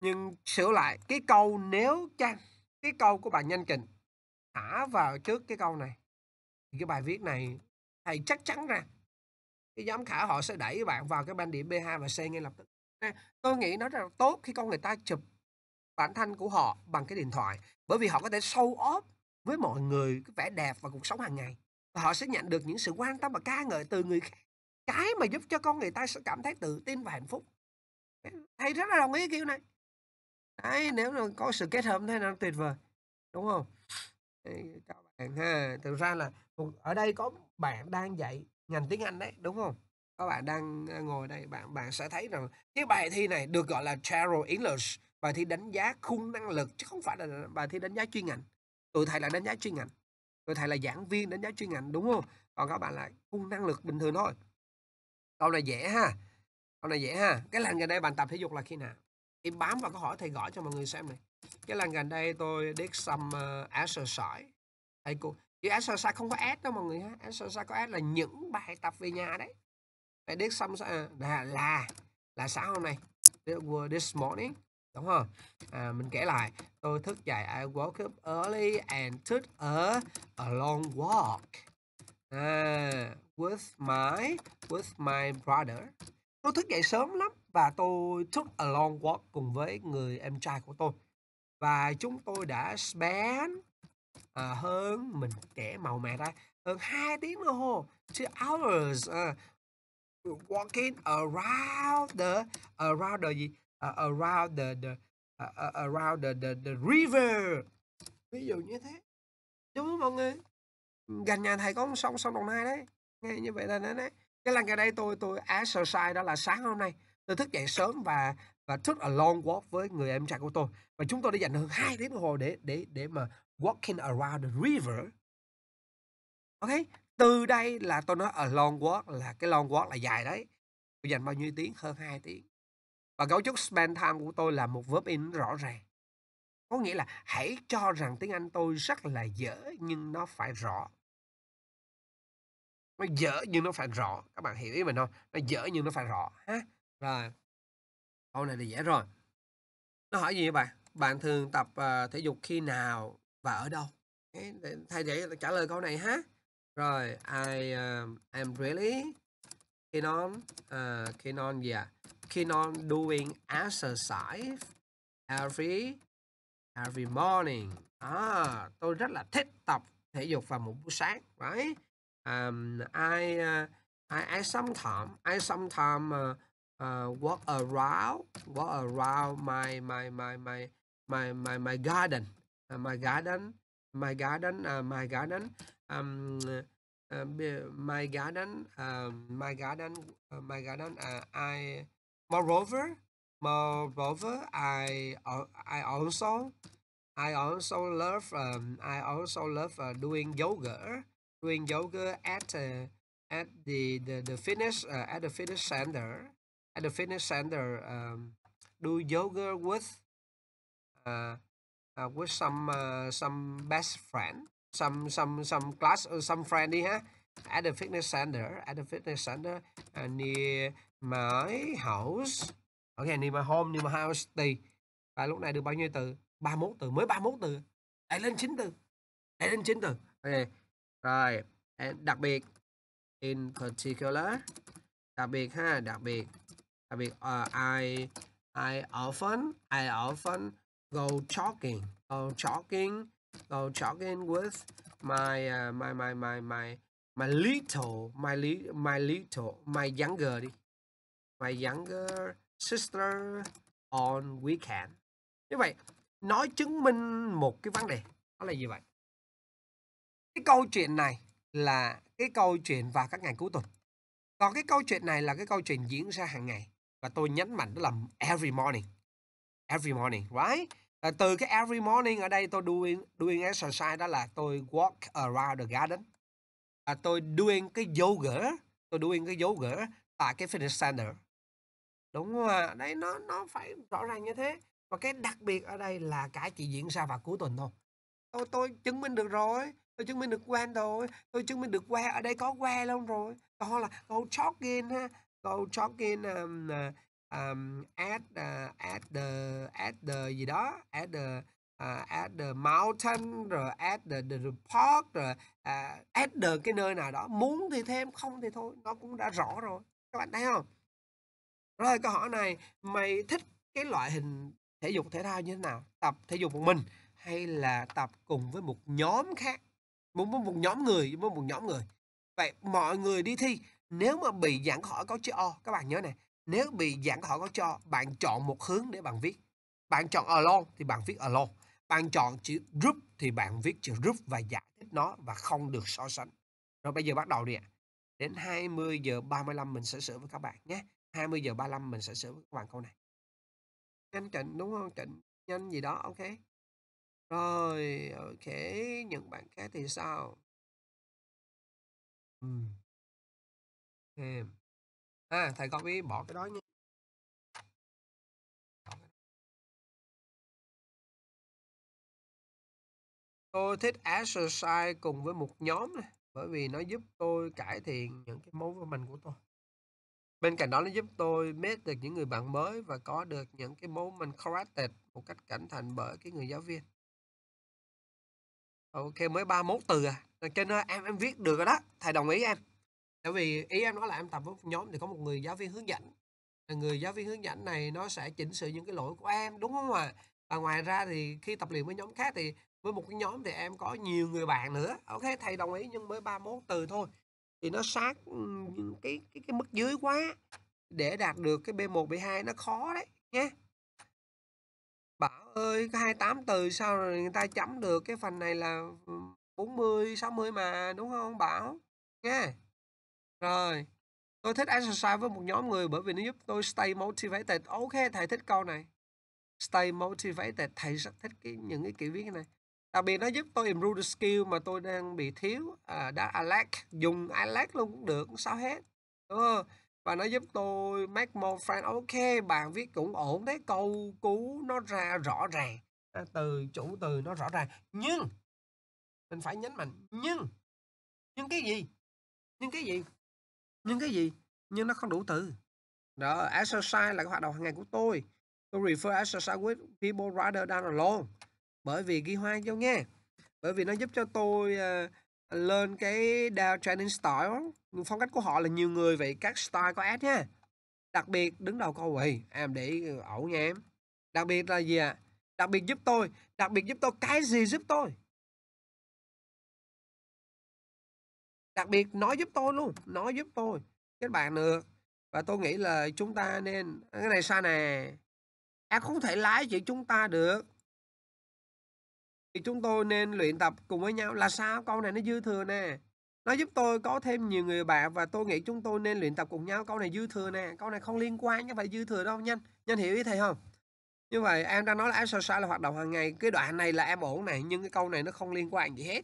Nhưng sửa lại cái câu nếu chăng cái câu của bạn nhanh trình thả vào trước cái câu này thì cái bài viết này thầy chắc chắn ra cái giám khảo họ sẽ đẩy bạn vào cái ban điểm B2 và C ngay lập tức. Tôi nghĩ nó rất là tốt khi con người ta chụp bản thân của họ bằng cái điện thoại bởi vì họ có thể show off với mọi người cái vẻ đẹp và cuộc sống hàng ngày và họ sẽ nhận được những sự quan tâm và ca ngợi từ người khác cái mà giúp cho con người ta sẽ cảm thấy tự tin và hạnh phúc thầy rất là đồng ý kiểu này đấy nếu là có sự kết hợp thế là tuyệt vời đúng không các bạn ha thực ra là ở đây có bạn đang dạy ngành tiếng anh đấy đúng không các bạn đang à, ngồi đây bạn bạn sẽ thấy rằng cái bài thi này được gọi là General English bài thi đánh giá khung năng lực chứ không phải là bài thi đánh giá chuyên ngành tụi thầy là đánh giá chuyên ngành tụi thầy là giảng viên đánh giá chuyên ngành đúng không còn các bạn là khung năng lực bình thường thôi câu này dễ ha câu này dễ ha cái lần gần đây bạn tập thể dục là khi nào em bám vào câu hỏi thầy gọi cho mọi người xem này cái lần gần đây tôi did some uh, exercise thầy cô chữ exercise không có s đâu mọi người ha exercise có s là những bài tập về nhà đấy thầy did some uh, là là là sáng hôm nay vừa this morning đúng không à, mình kể lại tôi thức dậy I woke up early and took a, a long walk à, with my with my brother tôi thức dậy sớm lắm và tôi took a long walk cùng với người em trai của tôi và chúng tôi đã spend à, hơn mình kể màu mè ra hơn hai tiếng đồng hồ two hours uh, walking around the around the gì uh, around the, the uh, around the, the the river ví dụ như thế đúng không mọi người gần nhà thầy có một sông sông đồng nai đấy nghe như vậy là đấy, đấy. cái lần gần đây tôi tôi exercise đó là sáng hôm nay tôi thức dậy sớm và và took a long walk với người em trai của tôi và chúng tôi đã dành hơn 2 tiếng đồng hồ để để để mà walking around the river ok từ đây là tôi nói a long walk là cái long walk là dài đấy tôi dành bao nhiêu tiếng hơn 2 tiếng và cấu trúc spend time của tôi là một verb in rõ ràng có nghĩa là hãy cho rằng tiếng Anh tôi rất là dở nhưng nó phải rõ nó dở nhưng nó phải rõ các bạn hiểu ý mình không nó dở nhưng nó phải rõ ha rồi câu này thì dễ rồi nó hỏi gì vậy bạn bạn thường tập uh, thể dục khi nào và ở đâu thay để trả lời câu này ha rồi I um, ờ, am really keen on uh, ờ, khi non gì à keep on doing exercise every every morning. À, tôi rất là thích tập thể dục vào một buổi sáng, right? Um, I uh, I I sometimes I sometimes uh, uh, walk around walk around my my my my my my my garden, uh, my garden, my garden, uh, my garden. Um, uh, my garden, uh, my garden, uh, my garden. Uh, I Moreover, moreover, I uh, I also I also love um, I also love uh, doing yoga, doing yoga at uh, at the the, the fitness uh, at the fitness center, at the fitness center. Um, do yoga with uh, uh with some uh, some best friend, some some some class or uh, some friendy huh At the fitness center, at the fitness center uh, near my house ok need my home need my house thì và lúc này được bao nhiêu từ 31 từ mới 31 từ đẩy lên 9 từ đẩy lên 9 từ ok rồi đặc biệt in particular đặc biệt ha đặc biệt đặc biệt uh, I I often I often go talking go talking go talking with my uh, my my my my my little my li my little my younger đi my younger sister on weekend như vậy nó chứng minh một cái vấn đề đó là gì vậy cái câu chuyện này là cái câu chuyện vào các ngày cuối tuần còn cái câu chuyện này là cái câu chuyện diễn ra hàng ngày và tôi nhấn mạnh đó là every morning every morning right và từ cái every morning ở đây tôi doing doing exercise đó là tôi walk around the garden à, tôi doing cái yoga tôi doing cái yoga tại cái fitness center đúng không ạ đấy nó nó phải rõ ràng như thế và cái đặc biệt ở đây là cái chị diễn ra vào cuối tuần thôi tôi, tôi chứng minh được rồi tôi chứng minh được quen rồi tôi chứng minh được que ở đây có que luôn rồi còn là câu talking ha câu talking um, um, at uh, at the at the gì đó at the uh, at the mountain rồi at the, the, the park rồi uh, at the cái nơi nào đó muốn thì thêm không thì thôi nó cũng đã rõ rồi các bạn thấy không rồi câu hỏi này, mày thích cái loại hình thể dục thể thao như thế nào? Tập thể dục một mình hay là tập cùng với một nhóm khác? Một, một, một nhóm người, một, một nhóm người. Vậy mọi người đi thi, nếu mà bị giảng hỏi câu chữ O, các bạn nhớ này, nếu bị giảng hỏi câu chữ O, bạn chọn một hướng để bạn viết. Bạn chọn alone thì bạn viết alone. Bạn chọn chữ group thì bạn viết chữ group và giải thích nó và không được so sánh. Rồi bây giờ bắt đầu đi ạ. Đến 20 giờ 35 mình sẽ sửa với các bạn nhé. 20 giờ 35 mình sẽ sửa các bạn câu này nhanh trịnh đúng không trịnh nhanh gì đó ok rồi ok những bạn khác thì sao ừ. à thầy có biết bỏ cái đó nha tôi thích exercise cùng với một nhóm này bởi vì nó giúp tôi cải thiện những cái mối của mình của tôi Bên cạnh đó nó giúp tôi meet được những người bạn mới và có được những cái moment corrected một cách cẩn thận bởi cái người giáo viên. Ok, mới 31 từ à. Cho nên em em viết được rồi đó, thầy đồng ý em. Tại vì ý em nói là em tập với nhóm thì có một người giáo viên hướng dẫn. Người giáo viên hướng dẫn này nó sẽ chỉnh sửa những cái lỗi của em đúng không ạ? Và ngoài ra thì khi tập luyện với nhóm khác thì với một cái nhóm thì em có nhiều người bạn nữa. Ok, thầy đồng ý nhưng mới 31 từ thôi thì nó sát cái cái cái mức dưới quá để đạt được cái B1 B2 nó khó đấy nhé Bảo ơi có 28 từ sao người ta chấm được cái phần này là 40 60 mà đúng không Bảo nhé rồi tôi thích exercise với một nhóm người bởi vì nó giúp tôi stay motivated ok thầy thích câu này stay motivated thầy rất thích cái những cái kiểu viết này đặc biệt nó giúp tôi improve the skill mà tôi đang bị thiếu à, đã alac dùng alac luôn cũng được cũng sao hết đúng không? và nó giúp tôi make more friend ok bạn viết cũng ổn đấy câu cú nó ra rõ ràng à, từ chủ từ nó rõ ràng nhưng mình phải nhấn mạnh nhưng nhưng cái gì nhưng cái gì nhưng cái gì nhưng nó không đủ từ đó exercise là cái hoạt động hàng ngày của tôi tôi refer exercise with people rather than alone bởi vì ghi hoa vô nha bởi vì nó giúp cho tôi uh, ờ, lên cái down trending style phong cách của họ là nhiều người vậy các style có ad nha đặc biệt đứng đầu câu quỳ em để ừ, ẩu nha em đặc biệt là gì ạ à? đặc biệt giúp tôi đặc biệt giúp tôi cái gì giúp tôi đặc biệt nói giúp tôi luôn nói giúp tôi các bạn được và tôi nghĩ là chúng ta nên cái này sao nè em không thể lái chuyện chúng ta được chúng tôi nên luyện tập cùng với nhau là sao câu này nó dư thừa nè nó giúp tôi có thêm nhiều người bạn và tôi nghĩ chúng tôi nên luyện tập cùng nhau câu này dư thừa nè câu này không liên quan như vậy dư thừa đâu nhanh nhanh hiểu ý thầy không như vậy em đang nói là exercise là hoạt động hàng ngày cái đoạn này là em ổn này nhưng cái câu này nó không liên quan gì hết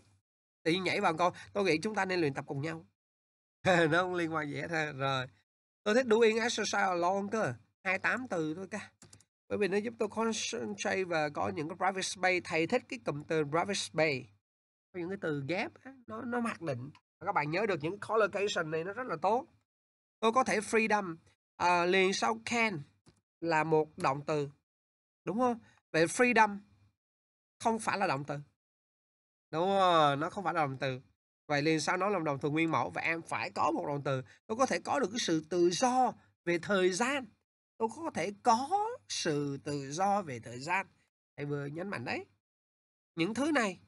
tự nhảy vào câu tôi nghĩ chúng ta nên luyện tập cùng nhau *laughs* nó không liên quan gì hết rồi tôi thích doing exercise alone cơ hai tám từ thôi cả bởi vì nó giúp tôi concentrate và có những cái private space thầy thích cái cụm từ private space có những cái từ ghép nó nó mặc định và các bạn nhớ được những collocation này nó rất là tốt tôi có thể freedom à, liền sau can là một động từ đúng không vậy freedom không phải là động từ đúng không nó không phải là động từ vậy liền sau nó là động từ nguyên mẫu và em phải có một động từ tôi có thể có được cái sự tự do về thời gian tôi có thể có sự tự do về thời gian thầy vừa nhấn mạnh đấy những thứ này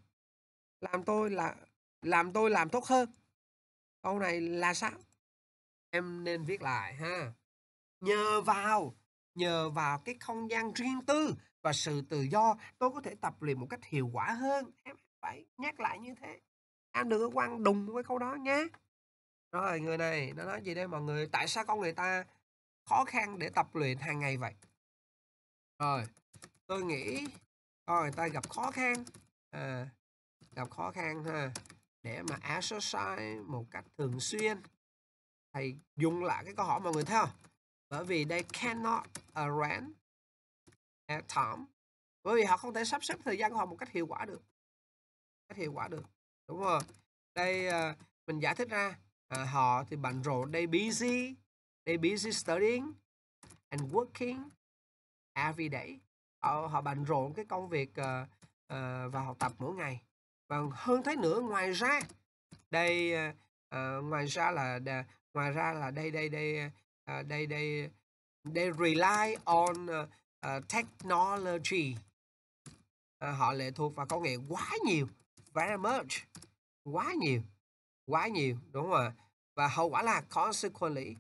làm tôi là làm tôi làm tốt hơn câu này là sao em nên viết lại ha nhờ vào nhờ vào cái không gian riêng tư và sự tự do tôi có thể tập luyện một cách hiệu quả hơn em phải nhắc lại như thế Anh à, đừng có quăng đùng với câu đó nhé rồi người này nó nói gì đây mọi người tại sao con người ta khó khăn để tập luyện hàng ngày vậy rồi tôi nghĩ con người ta gặp khó khăn à, gặp khó khăn ha để mà exercise một cách thường xuyên thầy dùng lại cái câu hỏi mọi người thấy không bởi vì đây cannot arrange at time bởi vì họ không thể sắp xếp thời gian của họ một cách hiệu quả được cách hiệu quả được đúng không đây à, mình giải thích ra à, họ thì bận rộn they busy they busy studying and working every à, day họ, họ bận rộn cái công việc uh, uh, và học tập mỗi ngày và hơn thế nữa ngoài ra đây uh, ngoài ra là ngoài ra là đây đây đây uh, đây đây they rely on uh, uh, technology uh, họ lệ thuộc vào công nghệ quá nhiều very much quá nhiều quá nhiều đúng rồi và hậu quả là consequently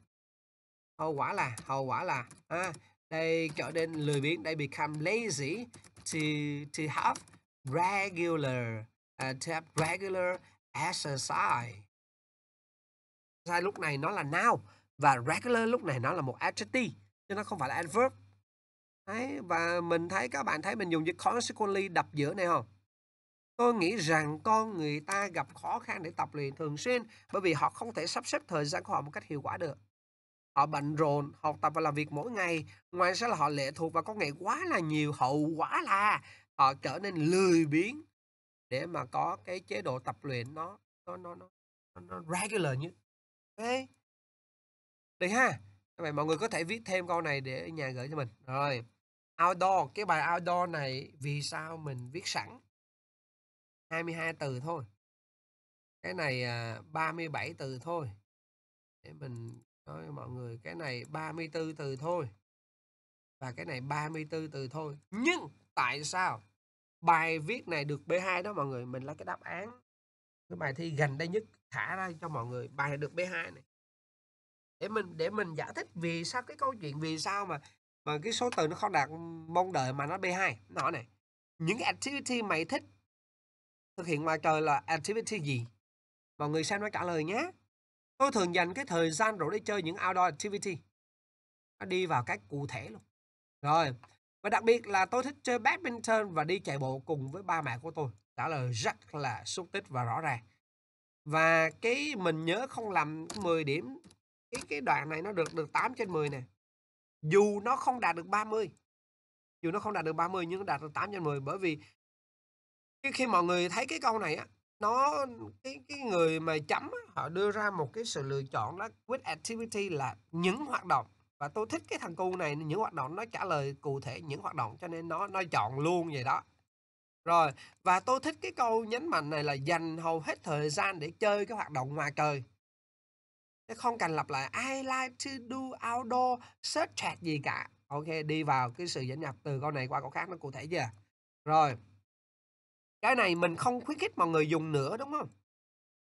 hậu quả là hậu quả là à, hay trở nên lười biếng, they become lazy to to have regular uh, to have regular exercise. sai lúc này nó là now và regular lúc này nó là một adjective chứ nó không phải là adverb. Đấy, và mình thấy các bạn thấy mình dùng chữ consequently đập giữa này không? Tôi nghĩ rằng con người ta gặp khó khăn để tập luyện thường xuyên bởi vì họ không thể sắp xếp thời gian của họ một cách hiệu quả được họ bận rộn học tập và làm việc mỗi ngày ngoài ra là họ lệ thuộc vào công nghệ quá là nhiều hậu quả là họ trở nên lười biếng để mà có cái chế độ tập luyện nó nó nó nó, nó regular như thế được ha vậy mọi người có thể viết thêm câu này để nhà gửi cho mình rồi outdoor cái bài outdoor này vì sao mình viết sẵn 22 từ thôi cái này 37 à, từ thôi để mình Nói mọi người cái này 34 từ thôi. Và cái này 34 từ thôi. Nhưng tại sao bài viết này được B2 đó mọi người. Mình lấy cái đáp án cái bài thi gần đây nhất thả ra cho mọi người. Bài này được B2 này. Để mình để mình giải thích vì sao cái câu chuyện vì sao mà mà cái số từ nó không đạt mong đợi mà nó B2 nó này. Những cái activity mày thích thực hiện ngoài trời là activity gì? Mọi người xem nó trả lời nhé tôi thường dành cái thời gian rỗi để chơi những outdoor activity nó đi vào cái cụ thể luôn rồi và đặc biệt là tôi thích chơi badminton và đi chạy bộ cùng với ba mẹ của tôi trả lời rất là xúc tích và rõ ràng và cái mình nhớ không làm 10 điểm cái cái đoạn này nó được được 8 trên 10 nè dù nó không đạt được 30 dù nó không đạt được 30 nhưng nó đạt được 8 trên 10 bởi vì khi mọi người thấy cái câu này á nó cái cái người mà chấm họ đưa ra một cái sự lựa chọn đó with activity là những hoạt động và tôi thích cái thằng cu này những hoạt động nó trả lời cụ thể những hoạt động cho nên nó nó chọn luôn vậy đó rồi và tôi thích cái câu nhấn mạnh này là dành hầu hết thời gian để chơi cái hoạt động ngoài trời chứ không cần lặp lại I like to do outdoor search chat gì cả ok đi vào cái sự dẫn nhập từ câu này qua câu khác nó cụ thể chưa rồi cái này mình không khuyến khích mọi người dùng nữa đúng không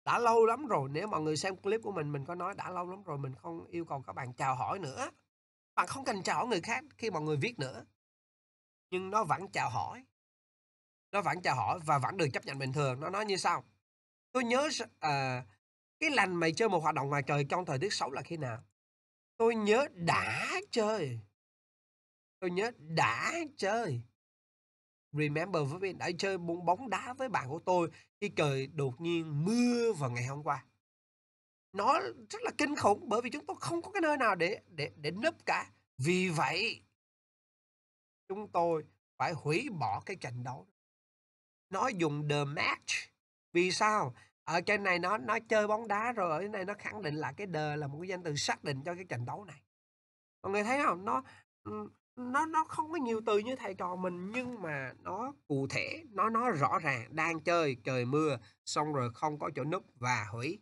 đã lâu lắm rồi nếu mọi người xem clip của mình mình có nói đã lâu lắm rồi mình không yêu cầu các bạn chào hỏi nữa bạn không cần chào hỏi người khác khi mọi người viết nữa nhưng nó vẫn chào hỏi nó vẫn chào hỏi và vẫn được chấp nhận bình thường nó nói như sau tôi nhớ à, cái lành mày chơi một hoạt động ngoài trời trong thời tiết xấu là khi nào tôi nhớ đã chơi tôi nhớ đã chơi Remember với bạn đã chơi bóng bóng đá với bạn của tôi khi trời đột nhiên mưa vào ngày hôm qua. Nó rất là kinh khủng bởi vì chúng tôi không có cái nơi nào để để để nấp cả. Vì vậy chúng tôi phải hủy bỏ cái trận đấu. Nó dùng the match. Vì sao? Ở trên này nó nó chơi bóng đá rồi ở này nó khẳng định là cái đờ là một cái danh từ xác định cho cái trận đấu này. Mọi người thấy không? Nó nó nó không có nhiều từ như thầy trò mình nhưng mà nó cụ thể nó nó rõ ràng đang chơi trời mưa xong rồi không có chỗ núp và hủy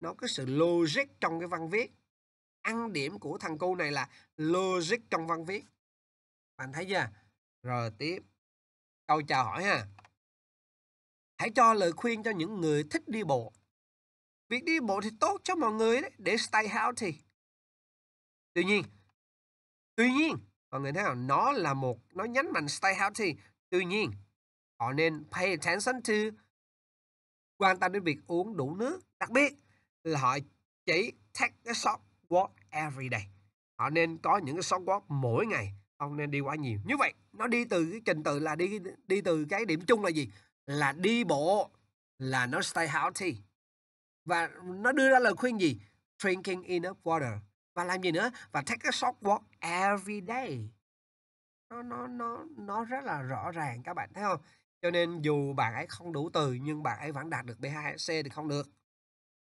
nó có sự logic trong cái văn viết ăn điểm của thằng cu này là logic trong văn viết bạn thấy chưa rồi tiếp câu chào hỏi ha hãy cho lời khuyên cho những người thích đi bộ việc đi bộ thì tốt cho mọi người đấy để stay healthy tuy nhiên tuy nhiên Mọi người thấy không? Nó là một, nó nhấn mạnh stay healthy. Tuy nhiên, họ nên pay attention to quan tâm đến việc uống đủ nước. Đặc biệt là họ chỉ take a short walk every day. Họ nên có những cái short walk mỗi ngày. Không nên đi quá nhiều. Như vậy, nó đi từ cái trình tự là đi đi từ cái điểm chung là gì? Là đi bộ là nó stay healthy. Và nó đưa ra lời khuyên gì? Drinking enough water và làm gì nữa và take a short walk every day nó nó nó nó rất là rõ ràng các bạn thấy không cho nên dù bạn ấy không đủ từ nhưng bạn ấy vẫn đạt được B2C thì không được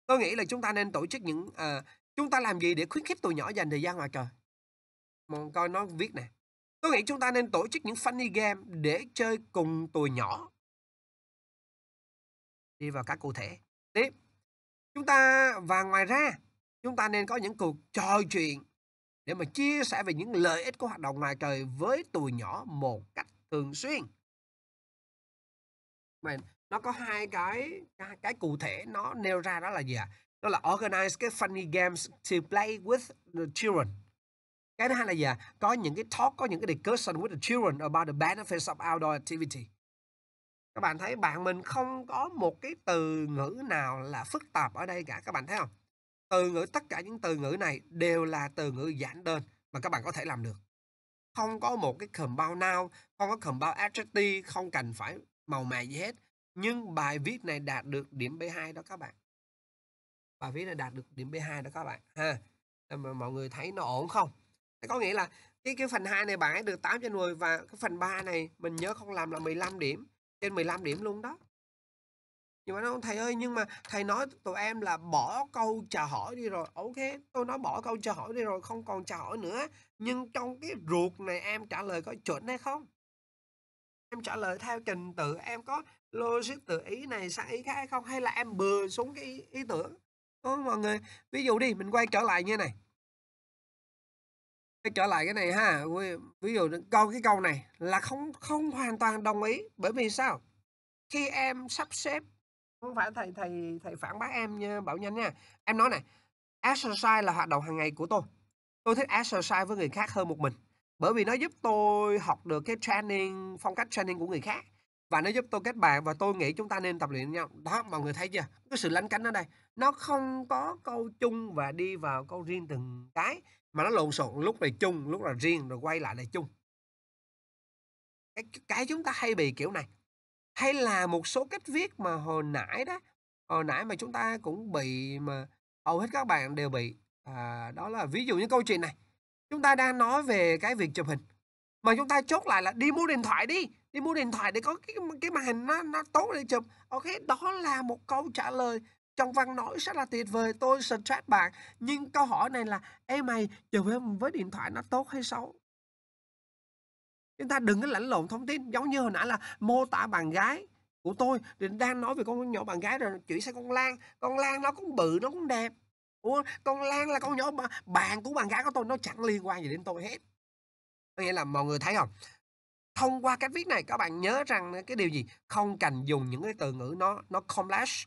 tôi nghĩ là chúng ta nên tổ chức những uh, chúng ta làm gì để khuyến khích tụi nhỏ dành thời gian ngoài trời mong coi nó viết nè tôi nghĩ chúng ta nên tổ chức những funny game để chơi cùng tụi nhỏ đi vào các cụ thể tiếp chúng ta và ngoài ra chúng ta nên có những cuộc trò chuyện để mà chia sẻ về những lợi ích của hoạt động ngoài trời với tuổi nhỏ một cách thường xuyên mà nó có hai cái cái, cụ thể nó nêu ra đó là gì ạ à? đó là organize cái funny games to play with the children cái thứ hai là gì à? có những cái talk có những cái discussion with the children about the benefits of outdoor activity các bạn thấy bạn mình không có một cái từ ngữ nào là phức tạp ở đây cả các bạn thấy không từ ngữ tất cả những từ ngữ này đều là từ ngữ giản đơn mà các bạn có thể làm được không có một cái cầm bao nào không có cầm bao adjective không cần phải màu mè gì hết nhưng bài viết này đạt được điểm B2 đó các bạn bài viết này đạt được điểm B2 đó các bạn ha mà mọi người thấy nó ổn không có nghĩa là cái cái phần 2 này bạn ấy được 8 trên 10 và cái phần 3 này mình nhớ không làm là 15 điểm trên 15 điểm luôn đó nhưng mà nó thầy ơi nhưng mà thầy nói tụi em là bỏ câu chào hỏi đi rồi ok tôi nói bỏ câu chào hỏi đi rồi không còn chào hỏi nữa nhưng trong cái ruột này em trả lời có chuẩn hay không em trả lời theo trình tự em có logic từ ý này sang ý khác hay không hay là em bừa xuống cái ý, ý tưởng đúng mọi người ví dụ đi mình quay trở lại như này quay trở lại cái này ha ví dụ câu cái câu này là không không hoàn toàn đồng ý bởi vì sao khi em sắp xếp không phải thầy thầy thầy phản bác em nha bảo nhanh nha em nói này exercise là hoạt động hàng ngày của tôi tôi thích exercise với người khác hơn một mình bởi vì nó giúp tôi học được cái training phong cách training của người khác và nó giúp tôi kết bạn và tôi nghĩ chúng ta nên tập luyện nhau đó mọi người thấy chưa cái sự lánh cánh ở đây nó không có câu chung và đi vào câu riêng từng cái mà nó lộn xộn lúc này chung lúc là riêng rồi quay lại là chung cái, cái chúng ta hay bị kiểu này hay là một số cách viết mà hồi nãy đó hồi nãy mà chúng ta cũng bị mà hầu hết các bạn đều bị à, đó là ví dụ như câu chuyện này chúng ta đang nói về cái việc chụp hình mà chúng ta chốt lại là đi mua điện thoại đi đi mua điện thoại để có cái cái màn hình nó nó tốt để chụp ok đó là một câu trả lời trong văn nói rất là tuyệt vời tôi stress bạn nhưng câu hỏi này là em mày chụp với điện thoại nó tốt hay xấu chúng ta đừng có lãnh lộn thông tin giống như hồi nãy là mô tả bạn gái của tôi thì đang nói về con nhỏ bạn gái rồi chuyển sang con lan con lan nó cũng bự nó cũng đẹp Ủa, con lan là con nhỏ bạn của bạn gái của tôi nó chẳng liên quan gì đến tôi hết có nghĩa là mọi người thấy không thông qua cách viết này các bạn nhớ rằng cái điều gì không cần dùng những cái từ ngữ nó nó complex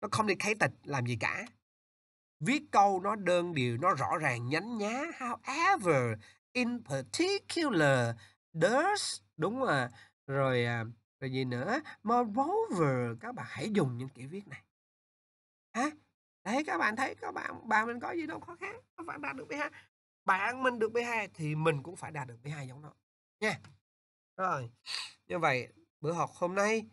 nó không đi khái complicated làm gì cả viết câu nó đơn điều nó rõ ràng nhánh nhá however in particular does đúng rồi rồi à, rồi gì nữa moreover các bạn hãy dùng những kiểu viết này ha đấy các bạn thấy các bạn bà mình có gì đâu khó khăn các bạn đạt được B2 bạn mình được B2 thì mình cũng phải đạt được B2 giống nó nha rồi như vậy bữa học hôm nay